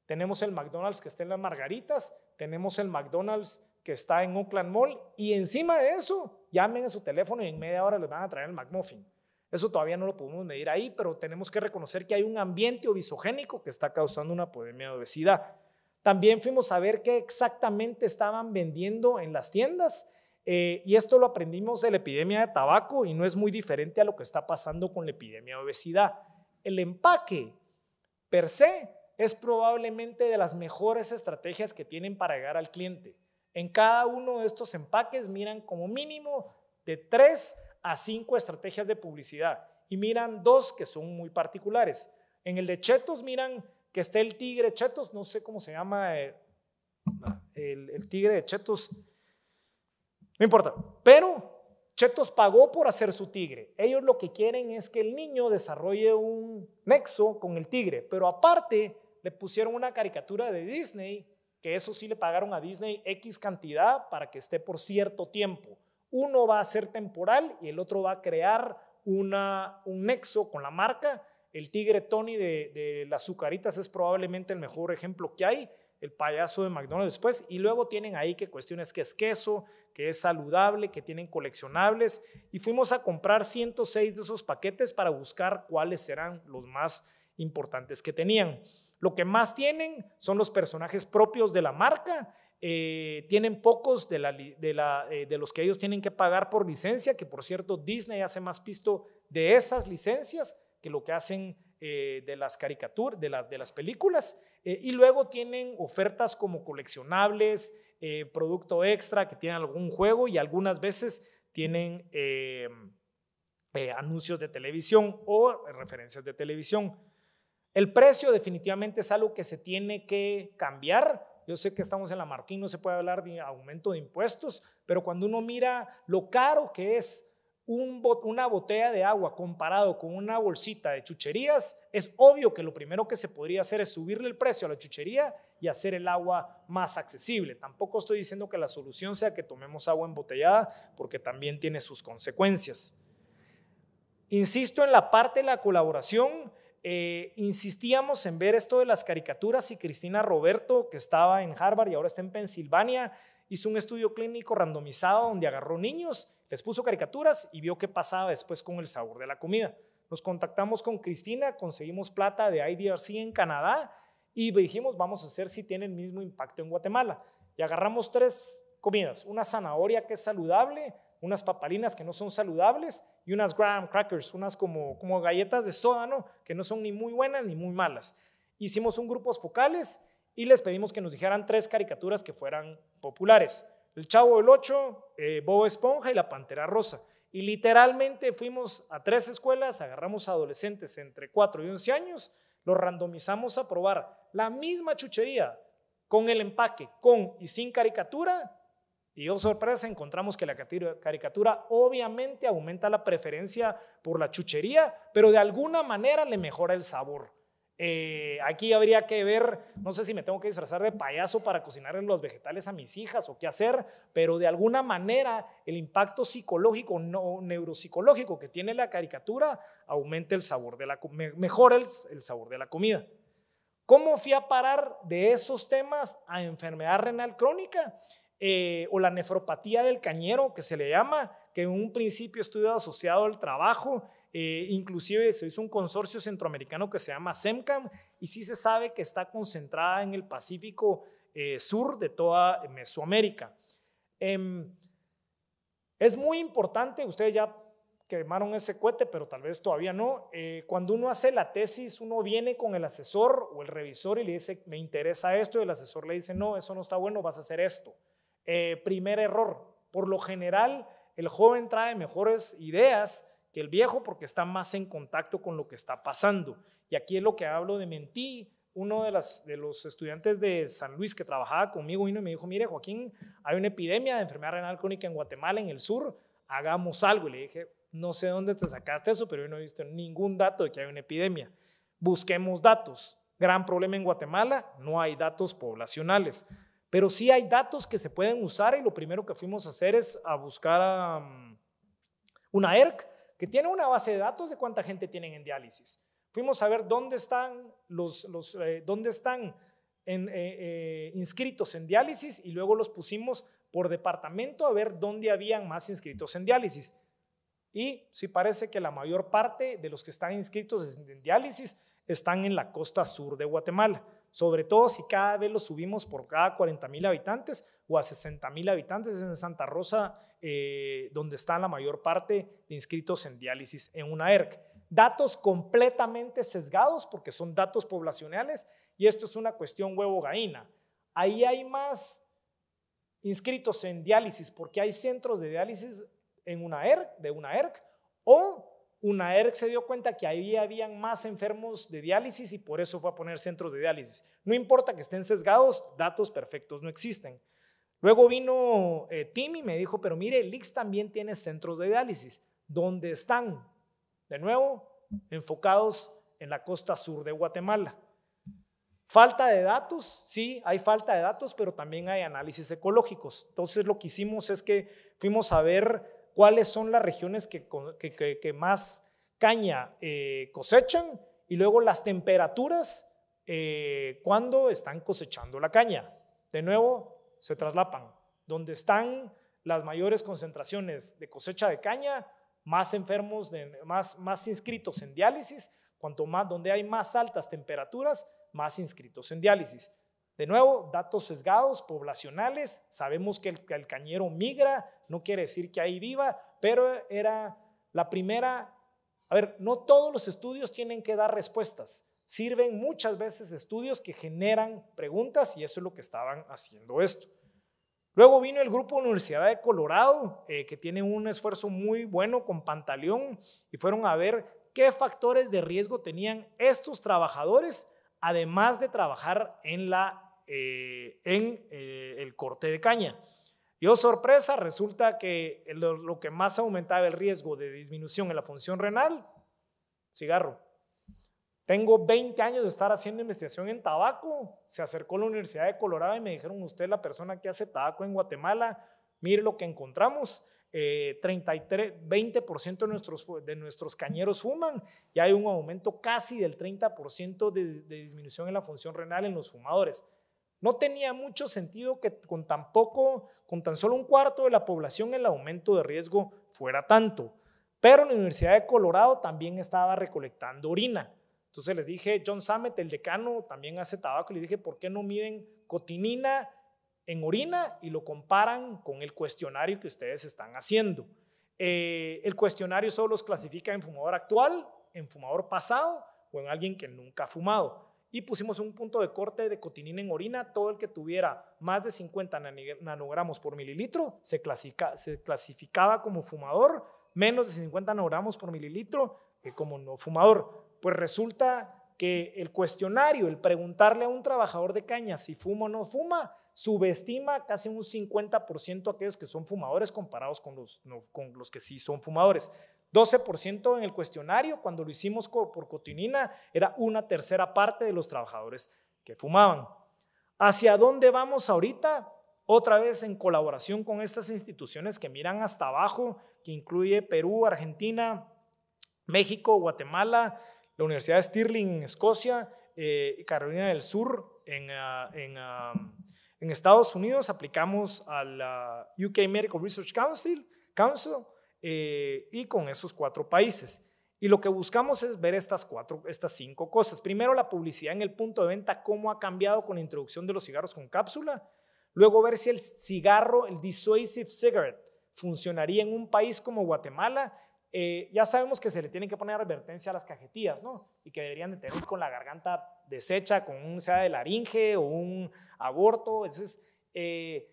tenemos el McDonald's que está en las Margaritas, tenemos el McDonald's que está en Oakland Mall y encima de eso, llamen a su teléfono y en media hora les van a traer el McMuffin. Eso todavía no lo podemos medir ahí, pero tenemos que reconocer que hay un ambiente obisogénico que está causando una epidemia de obesidad. También fuimos a ver qué exactamente estaban vendiendo en las tiendas eh, y esto lo aprendimos de la epidemia de tabaco y no es muy diferente a lo que está pasando con la epidemia de obesidad. El empaque per se es probablemente de las mejores estrategias que tienen para llegar al cliente. En cada uno de estos empaques miran como mínimo de tres a cinco estrategias de publicidad y miran dos que son muy particulares. En el de Chetos miran que esté el tigre Chetos, no sé cómo se llama eh, el, el tigre de Chetos, no importa, pero Chetos pagó por hacer su tigre. Ellos lo que quieren es que el niño desarrolle un nexo con el tigre, pero aparte le pusieron una caricatura de Disney, que eso sí le pagaron a Disney X cantidad para que esté por cierto tiempo. Uno va a ser temporal y el otro va a crear una, un nexo con la marca. El tigre Tony de, de las azucaritas es probablemente el mejor ejemplo que hay el payaso de McDonald's después, y luego tienen ahí que cuestiones que es queso, que es saludable, que tienen coleccionables, y fuimos a comprar 106 de esos paquetes para buscar cuáles serán los más importantes que tenían. Lo que más tienen son los personajes propios de la marca, eh, tienen pocos de, la, eh, de, los que ellos tienen que pagar por licencia, que por cierto Disney hace más pisto de esas licencias que lo que hacen eh, de las caricaturas, de las, de las películas, eh, y luego tienen ofertas como coleccionables, eh, producto extra que tiene algún juego y algunas veces tienen anuncios de televisión o referencias de televisión. El precio definitivamente es algo que se tiene que cambiar. Yo sé que estamos en la marquín, no se puede hablar de aumento de impuestos, pero cuando uno mira lo caro que es una botella de agua comparado con una bolsita de chucherías, es obvio que lo primero que se podría hacer es subirle el precio a la chuchería y hacer el agua más accesible. Tampoco estoy diciendo que la solución sea que tomemos agua embotellada, porque también tiene sus consecuencias. Insisto en la parte de la colaboración. Eh, insistíamos en ver esto de las caricaturas y Cristina Roberto, que estaba en Harvard y ahora está en Pensilvania, hizo un estudio clínico randomizado donde agarró niños les puso caricaturas y vio qué pasaba después con el sabor de la comida. Nos contactamos con Cristina, conseguimos plata de IDRC en Canadá y dijimos, vamos a ver si tiene el mismo impacto en Guatemala. Y agarramos tres comidas, una zanahoria que es saludable, unas papalinas que no son saludables y unas graham crackers, unas como, galletas de sódano que no son ni muy buenas ni muy malas. Hicimos un grupos focales y les pedimos que nos dijeran tres caricaturas que fueran populares. El Chavo del Ocho, eh, Bob Esponja y la Pantera Rosa. Y literalmente fuimos a tres escuelas, agarramos a adolescentes entre 4 y 11 años, los randomizamos a probar la misma chuchería, con el empaque, con y sin caricatura. Y oh sorpresa, encontramos que la caricatura obviamente aumenta la preferencia por la chuchería, pero de alguna manera le mejora el sabor. Eh, aquí habría que ver, no sé si me tengo que disfrazar de payaso para cocinar los vegetales a mis hijas o qué hacer, pero de alguna manera el impacto psicológico, o neuropsicológico que tiene la caricatura aumenta el sabor de la mejora el, sabor de la comida. ¿Cómo fui a parar de esos temas a enfermedad renal crónica eh, o la nefropatía del cañero que se le llama, que en un principio estuvo asociado al trabajo eh, inclusive se hizo un consorcio centroamericano que se llama SEMCAM y sí se sabe que está concentrada en el Pacífico eh, Sur de toda Mesoamérica. Em, es muy importante, ustedes ya quemaron ese cohete, pero tal vez todavía no. Eh, cuando uno hace la tesis, uno viene con el asesor o el revisor y le dice, me interesa esto, y el asesor le dice, no, eso no está bueno, vas a hacer esto. primer error, por lo general, el joven trae mejores ideas, que el viejo porque está más en contacto con lo que está pasando. Y aquí es lo que hablo de mentí. Uno de, los estudiantes de San Luis que trabajaba conmigo vino y me dijo, mire Joaquín, hay una epidemia de enfermedad renal crónica en Guatemala, en el sur, hagamos algo. Y le dije, no sé dónde te sacaste eso, pero yo no he visto ningún dato de que hay una epidemia. Busquemos datos. Gran problema en Guatemala, no hay datos poblacionales, pero sí hay datos que se pueden usar y lo primero que fuimos a hacer es a buscar a, mm, una ERC que tiene una base de datos de cuánta gente tienen en diálisis. Fuimos a ver dónde están, los, eh, dónde están eh, eh, inscritos en diálisis y luego los pusimos por departamento a ver dónde habían más inscritos en diálisis. Y sí parece que la mayor parte de los que están inscritos en diálisis están en la costa sur de Guatemala sobre todo si cada vez lo subimos por cada 40 mil habitantes o a 60 mil habitantes. en Santa Rosa eh, donde está la mayor parte de inscritos en diálisis en una ERC. Datos completamente sesgados porque son datos poblacionales y esto es una cuestión huevo gaína Ahí hay más inscritos en diálisis porque hay centros de diálisis en una ERC, de una ERC o ERC se dio cuenta que ahí habían más enfermos de diálisis y por eso fue a poner centros de diálisis. No importa que estén sesgados, datos perfectos no existen. Luego vino eh, Tim y me dijo, pero mire, el también tiene centros de diálisis. ¿Dónde están? De nuevo, enfocados en la costa sur de Guatemala. Falta de datos, sí, hay falta de datos, pero también hay análisis ecológicos. Entonces lo que hicimos es que fuimos a ver cuáles son las regiones que, más caña eh, cosechan y luego las temperaturas eh, cuando están cosechando la caña. De nuevo, se traslapan. Donde están las mayores concentraciones de cosecha de caña, más enfermos, más, más inscritos en diálisis, cuanto más, donde hay más altas temperaturas, más inscritos en diálisis. De nuevo, datos sesgados, poblacionales. Sabemos que el, cañero migra, no quiere decir que ahí viva, pero era la primera... A ver, no todos los estudios tienen que dar respuestas. Sirven muchas veces estudios que generan preguntas y eso es lo que estaban haciendo esto. Luego vino el grupo Universidad de Colorado, eh, que tiene un esfuerzo muy bueno con Pantaleón y fueron a ver qué factores de riesgo tenían estos trabajadores además de trabajar en la eh, en eh, el corte de caña. Y oh sorpresa, resulta que lo, que más aumentaba el riesgo de disminución en la función renal, cigarro. Tengo 20 años de estar haciendo investigación en tabaco. Se acercó a la Universidad de Colorado y me dijeron, usted es la persona que hace tabaco en Guatemala, mire lo que encontramos. 33, eh, 20% de nuestros, de nuestros cañeros fuman y hay un aumento casi del 30% de disminución en la función renal en los fumadores. No tenía mucho sentido que con tan poco, con tan solo un cuarto de la población el aumento de riesgo fuera tanto. Pero la Universidad de Colorado también estaba recolectando orina. Entonces les dije, John summit el decano, también hace tabaco. le dije, ¿por qué no miden cotinina en orina y lo comparan con el cuestionario que ustedes están haciendo? Eh, el cuestionario solo los clasifica en fumador actual, en fumador pasado o en alguien que nunca ha fumado y pusimos un punto de corte de cotinina en orina. Todo el que tuviera más de 50 nanogramos por mililitro se, se clasificaba como fumador, menos de 50 nanogramos por mililitro eh, como no fumador. Pues resulta que el cuestionario, el preguntarle a un trabajador de caña si fuma o no fuma, subestima casi un 50% aquellos que son fumadores comparados con los, con los que sí son fumadores. 12% en el cuestionario, cuando lo hicimos por cotinina, era una tercera parte de los trabajadores que fumaban. ¿Hacia dónde vamos ahorita? Otra vez en colaboración con estas instituciones que miran hasta abajo, que incluye Perú, Argentina, México, Guatemala, la Universidad de Stirling en Escocia, eh, Carolina del Sur en, ah, ah, Estados Unidos, aplicamos al UK Medical Research Council, Council eh, y con esos cuatro países. Y lo que buscamos es ver estas, cuatro, estas cinco cosas. Primero, la publicidad en el punto de venta, cómo ha cambiado con la introducción de los cigarros con cápsula. Luego, ver si el cigarro, el dissuasive cigarette, funcionaría en un país como Guatemala. Eh, ya sabemos que se le tienen que poner advertencia a las cajetillas, ¿no? Y que deberían de tener con la garganta deshecha, con un sea de laringe o un aborto. Entonces, eh,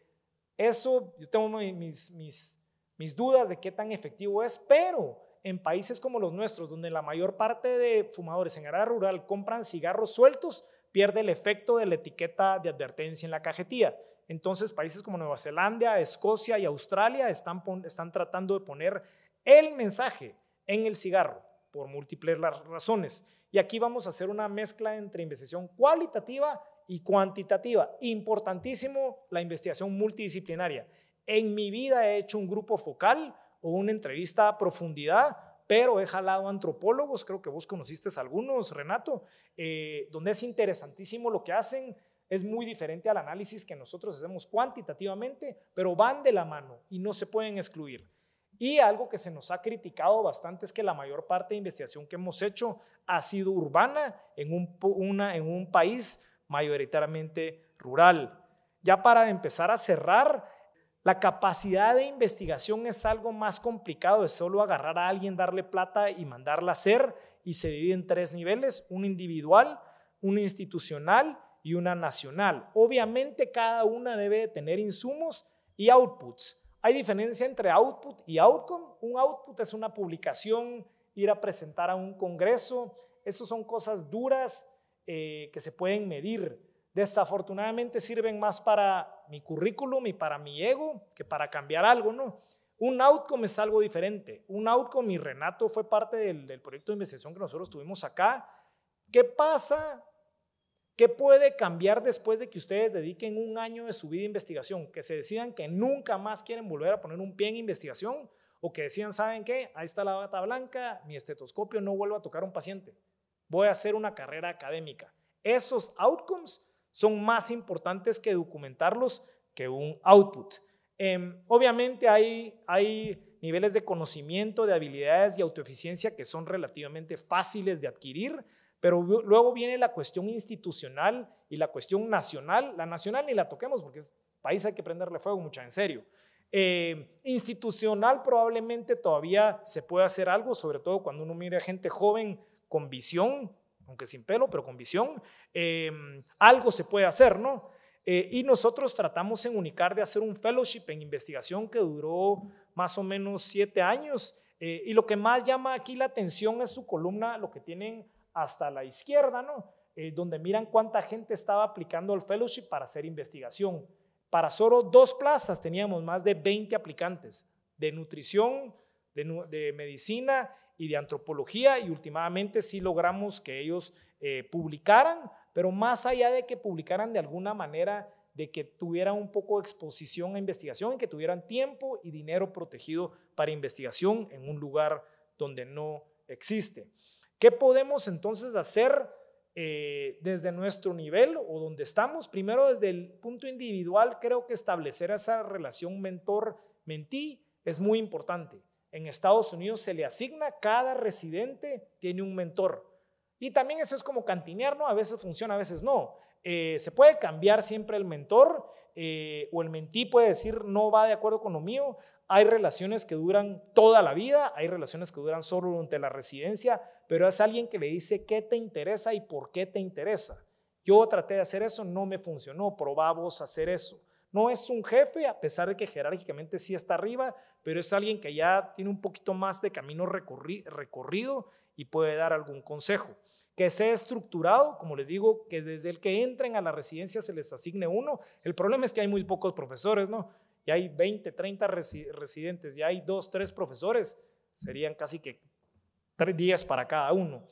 eso, yo tengo mis, mis mis dudas de qué tan efectivo es, pero en países como los nuestros, donde la mayor parte de fumadores en área rural compran cigarros sueltos, pierde el efecto de la etiqueta de advertencia en la cajetilla. Entonces, países como Nueva Zelanda, Escocia y Australia están, están tratando de poner el mensaje en el cigarro por múltiples razones. Y aquí vamos a hacer una mezcla entre investigación cualitativa y cuantitativa. Importantísimo la investigación multidisciplinaria. En mi vida he hecho un grupo focal o una entrevista a profundidad, pero he jalado antropólogos, creo que vos conociste algunos, Renato, eh, donde es interesantísimo lo que hacen, es muy diferente al análisis que nosotros hacemos cuantitativamente, pero van de la mano y no se pueden excluir. Y algo que se nos ha criticado bastante es que la mayor parte de investigación que hemos hecho ha sido urbana en una, en un país mayoritariamente rural. Ya para empezar a cerrar, la capacidad de investigación es algo más complicado, es solo agarrar a alguien, darle plata y mandarla a hacer y se divide en tres niveles, un individual, un institucional y una nacional. Obviamente cada una debe tener insumos y outputs. Hay diferencia entre output y outcome. Un output es una publicación, ir a presentar a un congreso. Esas son cosas duras eh, que se pueden medir desafortunadamente sirven más para mi currículum y para mi ego que para cambiar algo, ¿no? Un outcome es algo diferente. Un outcome, y Renato fue parte del, proyecto de investigación que nosotros tuvimos acá. ¿Qué pasa ¿Qué puede cambiar después de que ustedes dediquen un año de su vida a investigación? Que se decidan que nunca más quieren volver a poner un pie en investigación o que decían, ¿saben qué? Ahí está la bata blanca, mi estetoscopio no vuelvo a tocar a un paciente. Voy a hacer una carrera académica. Esos outcomes son más importantes que documentarlos que un output. Em, obviamente hay, hay niveles de conocimiento, de habilidades y autoeficiencia que son relativamente fáciles de adquirir, pero luego viene la cuestión institucional y la cuestión nacional. La nacional ni la toquemos porque es país hay que prenderle fuego, mucha en serio. Em, institucional probablemente todavía se puede hacer algo, sobre todo cuando uno mira gente joven con visión aunque sin pelo, pero con visión, em, algo se puede hacer, ¿no? Eh, y nosotros tratamos en Unicar de hacer un fellowship en investigación que duró más o menos siete años. Eh, y lo que más llama aquí la atención es su columna, lo que tienen hasta la izquierda, ¿no? Eh, donde miran cuánta gente estaba aplicando al fellowship para hacer investigación. Para solo dos plazas teníamos más de 20 aplicantes de nutrición, de medicina y de antropología y últimamente sí logramos que ellos eh, publicaran, pero más allá de que publicaran de alguna manera, de que tuvieran un poco exposición a investigación y que tuvieran tiempo y dinero protegido para investigación en un lugar donde no existe. ¿Qué podemos entonces hacer eh, desde nuestro nivel o donde estamos? Primero, desde el punto individual, creo que establecer esa relación mentor-mentí es muy importante. En Estados Unidos se le asigna, cada residente tiene un mentor. Y también eso es como cantinear, ¿no? A veces funciona, a veces no. Eh, se puede cambiar siempre el mentor eh, o el mentí puede decir no va de acuerdo con lo mío. Hay relaciones que duran toda la vida, hay relaciones que duran solo durante la residencia, pero es alguien que le dice qué te interesa y por qué te interesa. Yo traté de hacer eso, no me funcionó, probamos hacer eso. No es un jefe, a pesar de que jerárquicamente sí está arriba, pero es alguien que ya tiene un poquito más de camino recorrido y puede dar algún consejo. Que sea estructurado, como les digo, que desde el que entren a la residencia se les asigne uno. El problema es que hay muy pocos profesores, ¿no? Y hay 20, 30 residentes, ya hay dos, tres profesores, serían casi que tres días para cada uno.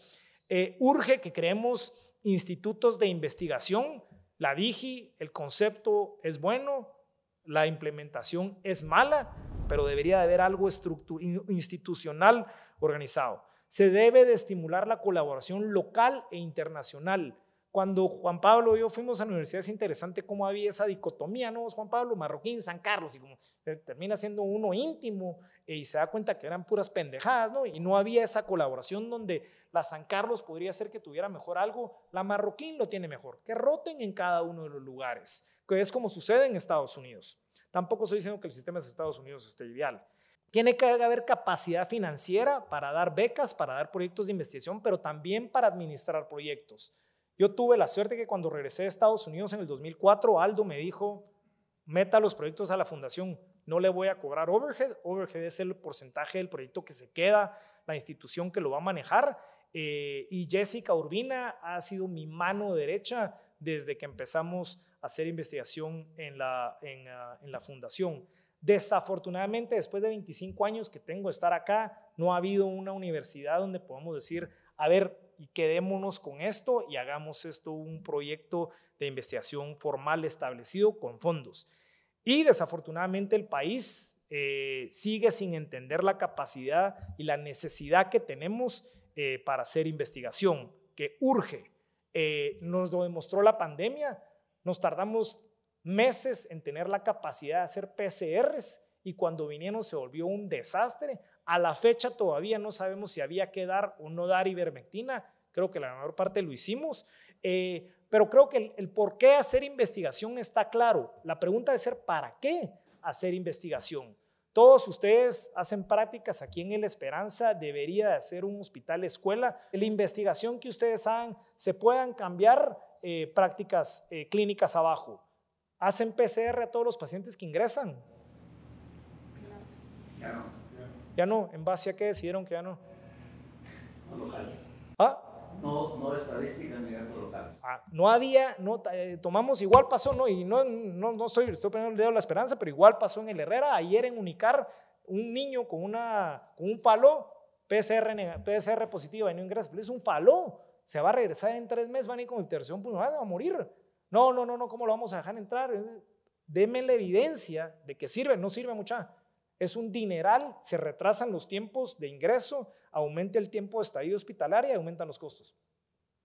Eh, urge que creemos institutos de investigación la digi, el concepto es bueno, la implementación es mala, pero debería haber algo institucional organizado. Se debe de estimular la colaboración local e internacional cuando Juan Pablo y yo fuimos a la universidad es interesante cómo había esa dicotomía, ¿no? Juan Pablo, Marroquín, San Carlos, y como eh, termina siendo uno íntimo eh, y se da cuenta que eran puras pendejadas, ¿no? Y no había esa colaboración donde la San Carlos podría ser que tuviera mejor algo, la Marroquín lo tiene mejor, que roten en cada uno de los lugares, que es como sucede en Estados Unidos. Tampoco estoy diciendo que el sistema de Estados Unidos esté ideal. Tiene que haber capacidad financiera para dar becas, para dar proyectos de investigación, pero también para administrar proyectos. Yo tuve la suerte que cuando regresé a Estados Unidos en el 2004, Aldo me dijo, meta los proyectos a la fundación, no le voy a cobrar overhead, overhead es el porcentaje del proyecto que se queda, la institución que lo va a manejar. Eh, y Jessica Urbina ha sido mi mano derecha desde que empezamos a hacer investigación en la, en, ah, la fundación. Desafortunadamente, después de 25 años que tengo de estar acá, no ha habido una universidad donde podamos decir, a ver, y quedémonos con esto y hagamos esto un proyecto de investigación formal establecido con fondos. Y desafortunadamente el país eh, sigue sin entender la capacidad y la necesidad que tenemos eh, para hacer investigación, que urge. Eh, nos lo demostró la pandemia, nos tardamos meses en tener la capacidad de hacer PCRs y cuando vinieron se volvió un desastre a la fecha todavía no sabemos si había que dar o no dar ivermectina. Creo que la mayor parte lo hicimos. Eh, pero creo que el, por qué hacer investigación está claro. La pregunta debe ser, ¿para qué hacer investigación? Todos ustedes hacen prácticas aquí en El Esperanza, debería de ser un hospital escuela. La investigación que ustedes hagan, se puedan cambiar eh, prácticas eh, clínicas abajo. Hacen PCR a todos los pacientes que ingresan. Ya no. ¿En base a qué decidieron que ya no? ¿Ah? No local. No, estadística ni dato local. Ah, no había, no, eh, tomamos, igual pasó, no, y no, no, estoy, estoy poniendo el dedo de la esperanza, pero igual pasó en el Herrera. Ayer en Unicar, un niño con, una, un faló, PCR, PCR positiva y no pero es un faló. Se va a regresar en tres meses, van a ir con intervención pues va a morir. No, no, no, no, ¿cómo lo vamos a dejar entrar? Deme la evidencia de que sirve, no sirve mucha. Es un dineral, se retrasan los tiempos de ingreso, aumenta el tiempo de estadía hospitalaria y aumentan los costos.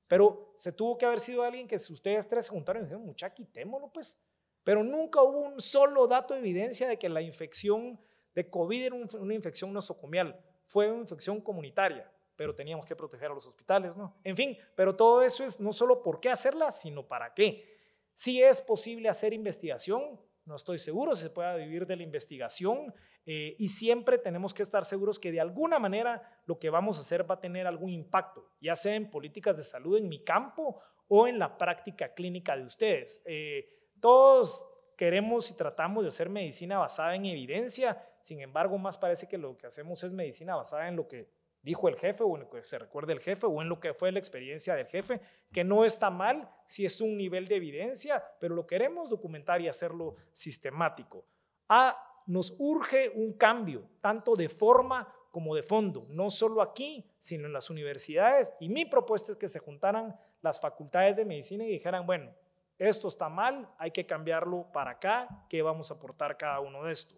Pero se tuvo que haber sido alguien que si ustedes tres se juntaron y dijeron, mucha, quitémoslo pues. Pero nunca hubo un solo dato de evidencia de que la infección de COVID era una infección nosocomial. Fue una infección comunitaria, pero teníamos que proteger a los hospitales, ¿no? En fin, pero todo eso es no solo por qué hacerla, sino para qué. Si es posible hacer investigación, no estoy seguro si se pueda vivir de la investigación eh, y siempre tenemos que estar seguros que de alguna manera lo que vamos a hacer va a tener algún impacto, ya sea en políticas de salud en mi campo o en la práctica clínica de ustedes. Eh, todos queremos y tratamos de hacer medicina basada en evidencia, sin embargo, más parece que lo que hacemos es medicina basada en lo que dijo el jefe o en lo que se recuerde el jefe o en lo que fue la experiencia del jefe, que no está mal si es un nivel de evidencia, pero lo queremos documentar y hacerlo sistemático. A, nos urge un cambio, tanto de forma como de fondo, no solo aquí, sino en las universidades. Y mi propuesta es que se juntaran las facultades de medicina y dijeran, bueno, esto está mal, hay que cambiarlo para acá, ¿qué vamos a aportar cada uno de esto?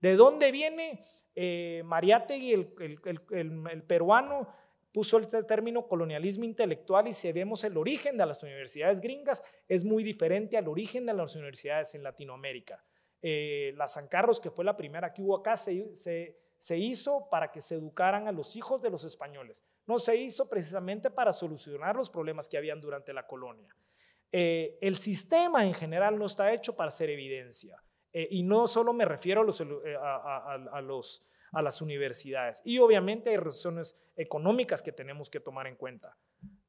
¿De dónde viene? eh, el, peruano, puso el término colonialismo intelectual y si vemos el origen de las universidades gringas, es muy diferente al origen de las universidades en Latinoamérica. Eh, la San Carlos, que fue la primera que hubo acá, se, hizo para que se educaran a los hijos de los españoles. No se hizo precisamente para solucionar los problemas que habían durante la colonia. Eh, el sistema en general no está hecho para hacer evidencia. Eh, y no solo me refiero eh, a, los, a, las universidades. Y obviamente hay razones económicas que tenemos que tomar en cuenta.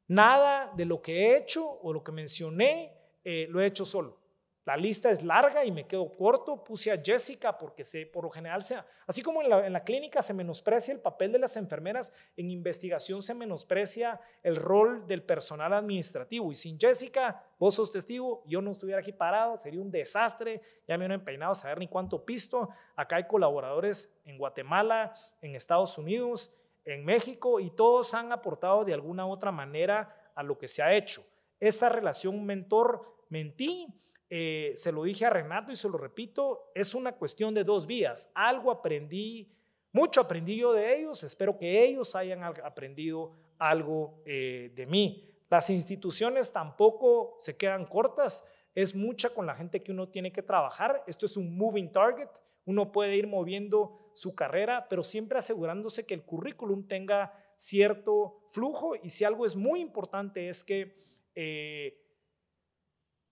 Nada de lo que he hecho o lo que mencioné eh, lo he hecho solo. La lista es larga y me quedo corto. Puse a Jessica porque se, por lo general, se, así como en la, clínica se menosprecia el papel de las enfermeras, en investigación se menosprecia el rol del personal administrativo. Y sin Jessica, vos sos testigo, yo no estuviera aquí parado, sería un desastre. Ya me han empeinado a saber ni cuánto pisto. Acá hay colaboradores en Guatemala, en Estados Unidos, en México y todos han aportado de alguna u otra manera a lo que se ha hecho. Esa relación mentor-mentí eh, se lo dije a Renato y se lo repito, es una cuestión de dos vías. Algo aprendí, mucho aprendí yo de ellos, espero que ellos hayan aprendido algo eh, de mí. Las instituciones tampoco se quedan cortas, es mucha con la gente que uno tiene que trabajar, esto es un moving target, uno puede ir moviendo su carrera, pero siempre asegurándose que el currículum tenga cierto flujo y si algo es muy importante es que... Eh,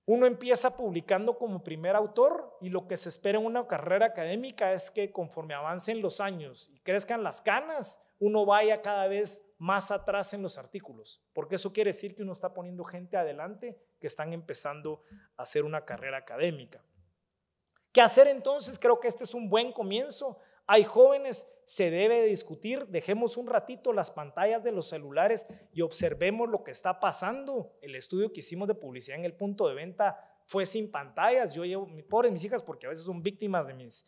uno empieza publicando como primer autor y lo que se espera en una carrera académica es que conforme avancen los años y crezcan las canas, uno vaya cada vez más atrás en los artículos, porque eso quiere decir que uno está poniendo gente adelante que están empezando a hacer una carrera académica. ¿Qué hacer entonces? Creo que este es un buen comienzo hay jóvenes, se debe discutir, dejemos un ratito las pantallas de los celulares y observemos lo que está pasando. El estudio que hicimos de publicidad en el punto de venta fue sin pantallas. Yo llevo, pobres mis hijas, porque a veces son víctimas de mis,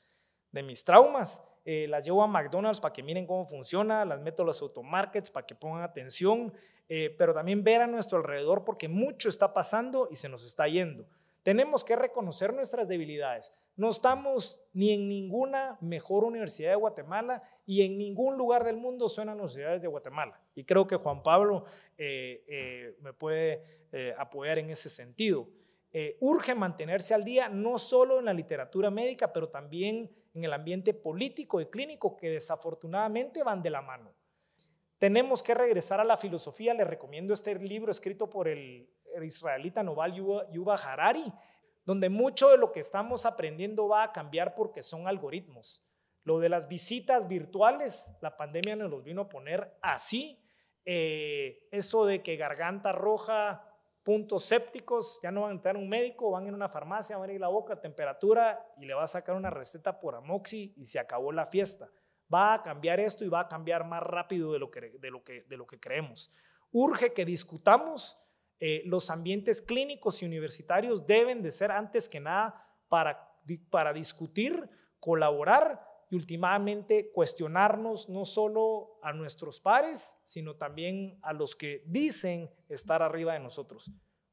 de mis traumas. Eh, las llevo a McDonald's para que miren cómo funciona, las meto a los automarkets para que pongan atención, eh, pero también ver a nuestro alrededor porque mucho está pasando y se nos está yendo. Tenemos que reconocer nuestras debilidades. No estamos ni en ninguna mejor universidad de Guatemala y en ningún lugar del mundo suenan las universidades de Guatemala. Y creo que Juan Pablo eh, eh, me puede eh, apoyar en ese sentido. urge mantenerse al día no solo en la literatura médica, pero también en el ambiente político y clínico que desafortunadamente van de la mano. Tenemos que regresar a la filosofía. Le recomiendo este libro escrito por el israelita Noval yuba Harari, donde mucho de lo que estamos aprendiendo va a cambiar porque son algoritmos. Lo de las visitas virtuales, la pandemia nos los vino a poner así. Eh, eso de que garganta roja, puntos sépticos, ya no van a entrar un médico, van en una farmacia, van a ir la boca, temperatura y le va a sacar una receta por amoxi y se acabó la fiesta. Va a cambiar esto y va a cambiar más rápido de lo que, de lo que, de lo que creemos. Urge que discutamos eh, los ambientes clínicos y universitarios deben de ser antes que nada para, para discutir, colaborar y últimamente cuestionarnos no solo a nuestros pares, sino también a los que dicen estar arriba de nosotros.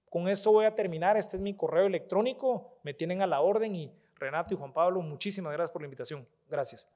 Con eso voy a terminar. Este es mi correo electrónico. Me tienen a la orden y Renato y Juan Pablo, muchísimas gracias por la invitación. Gracias.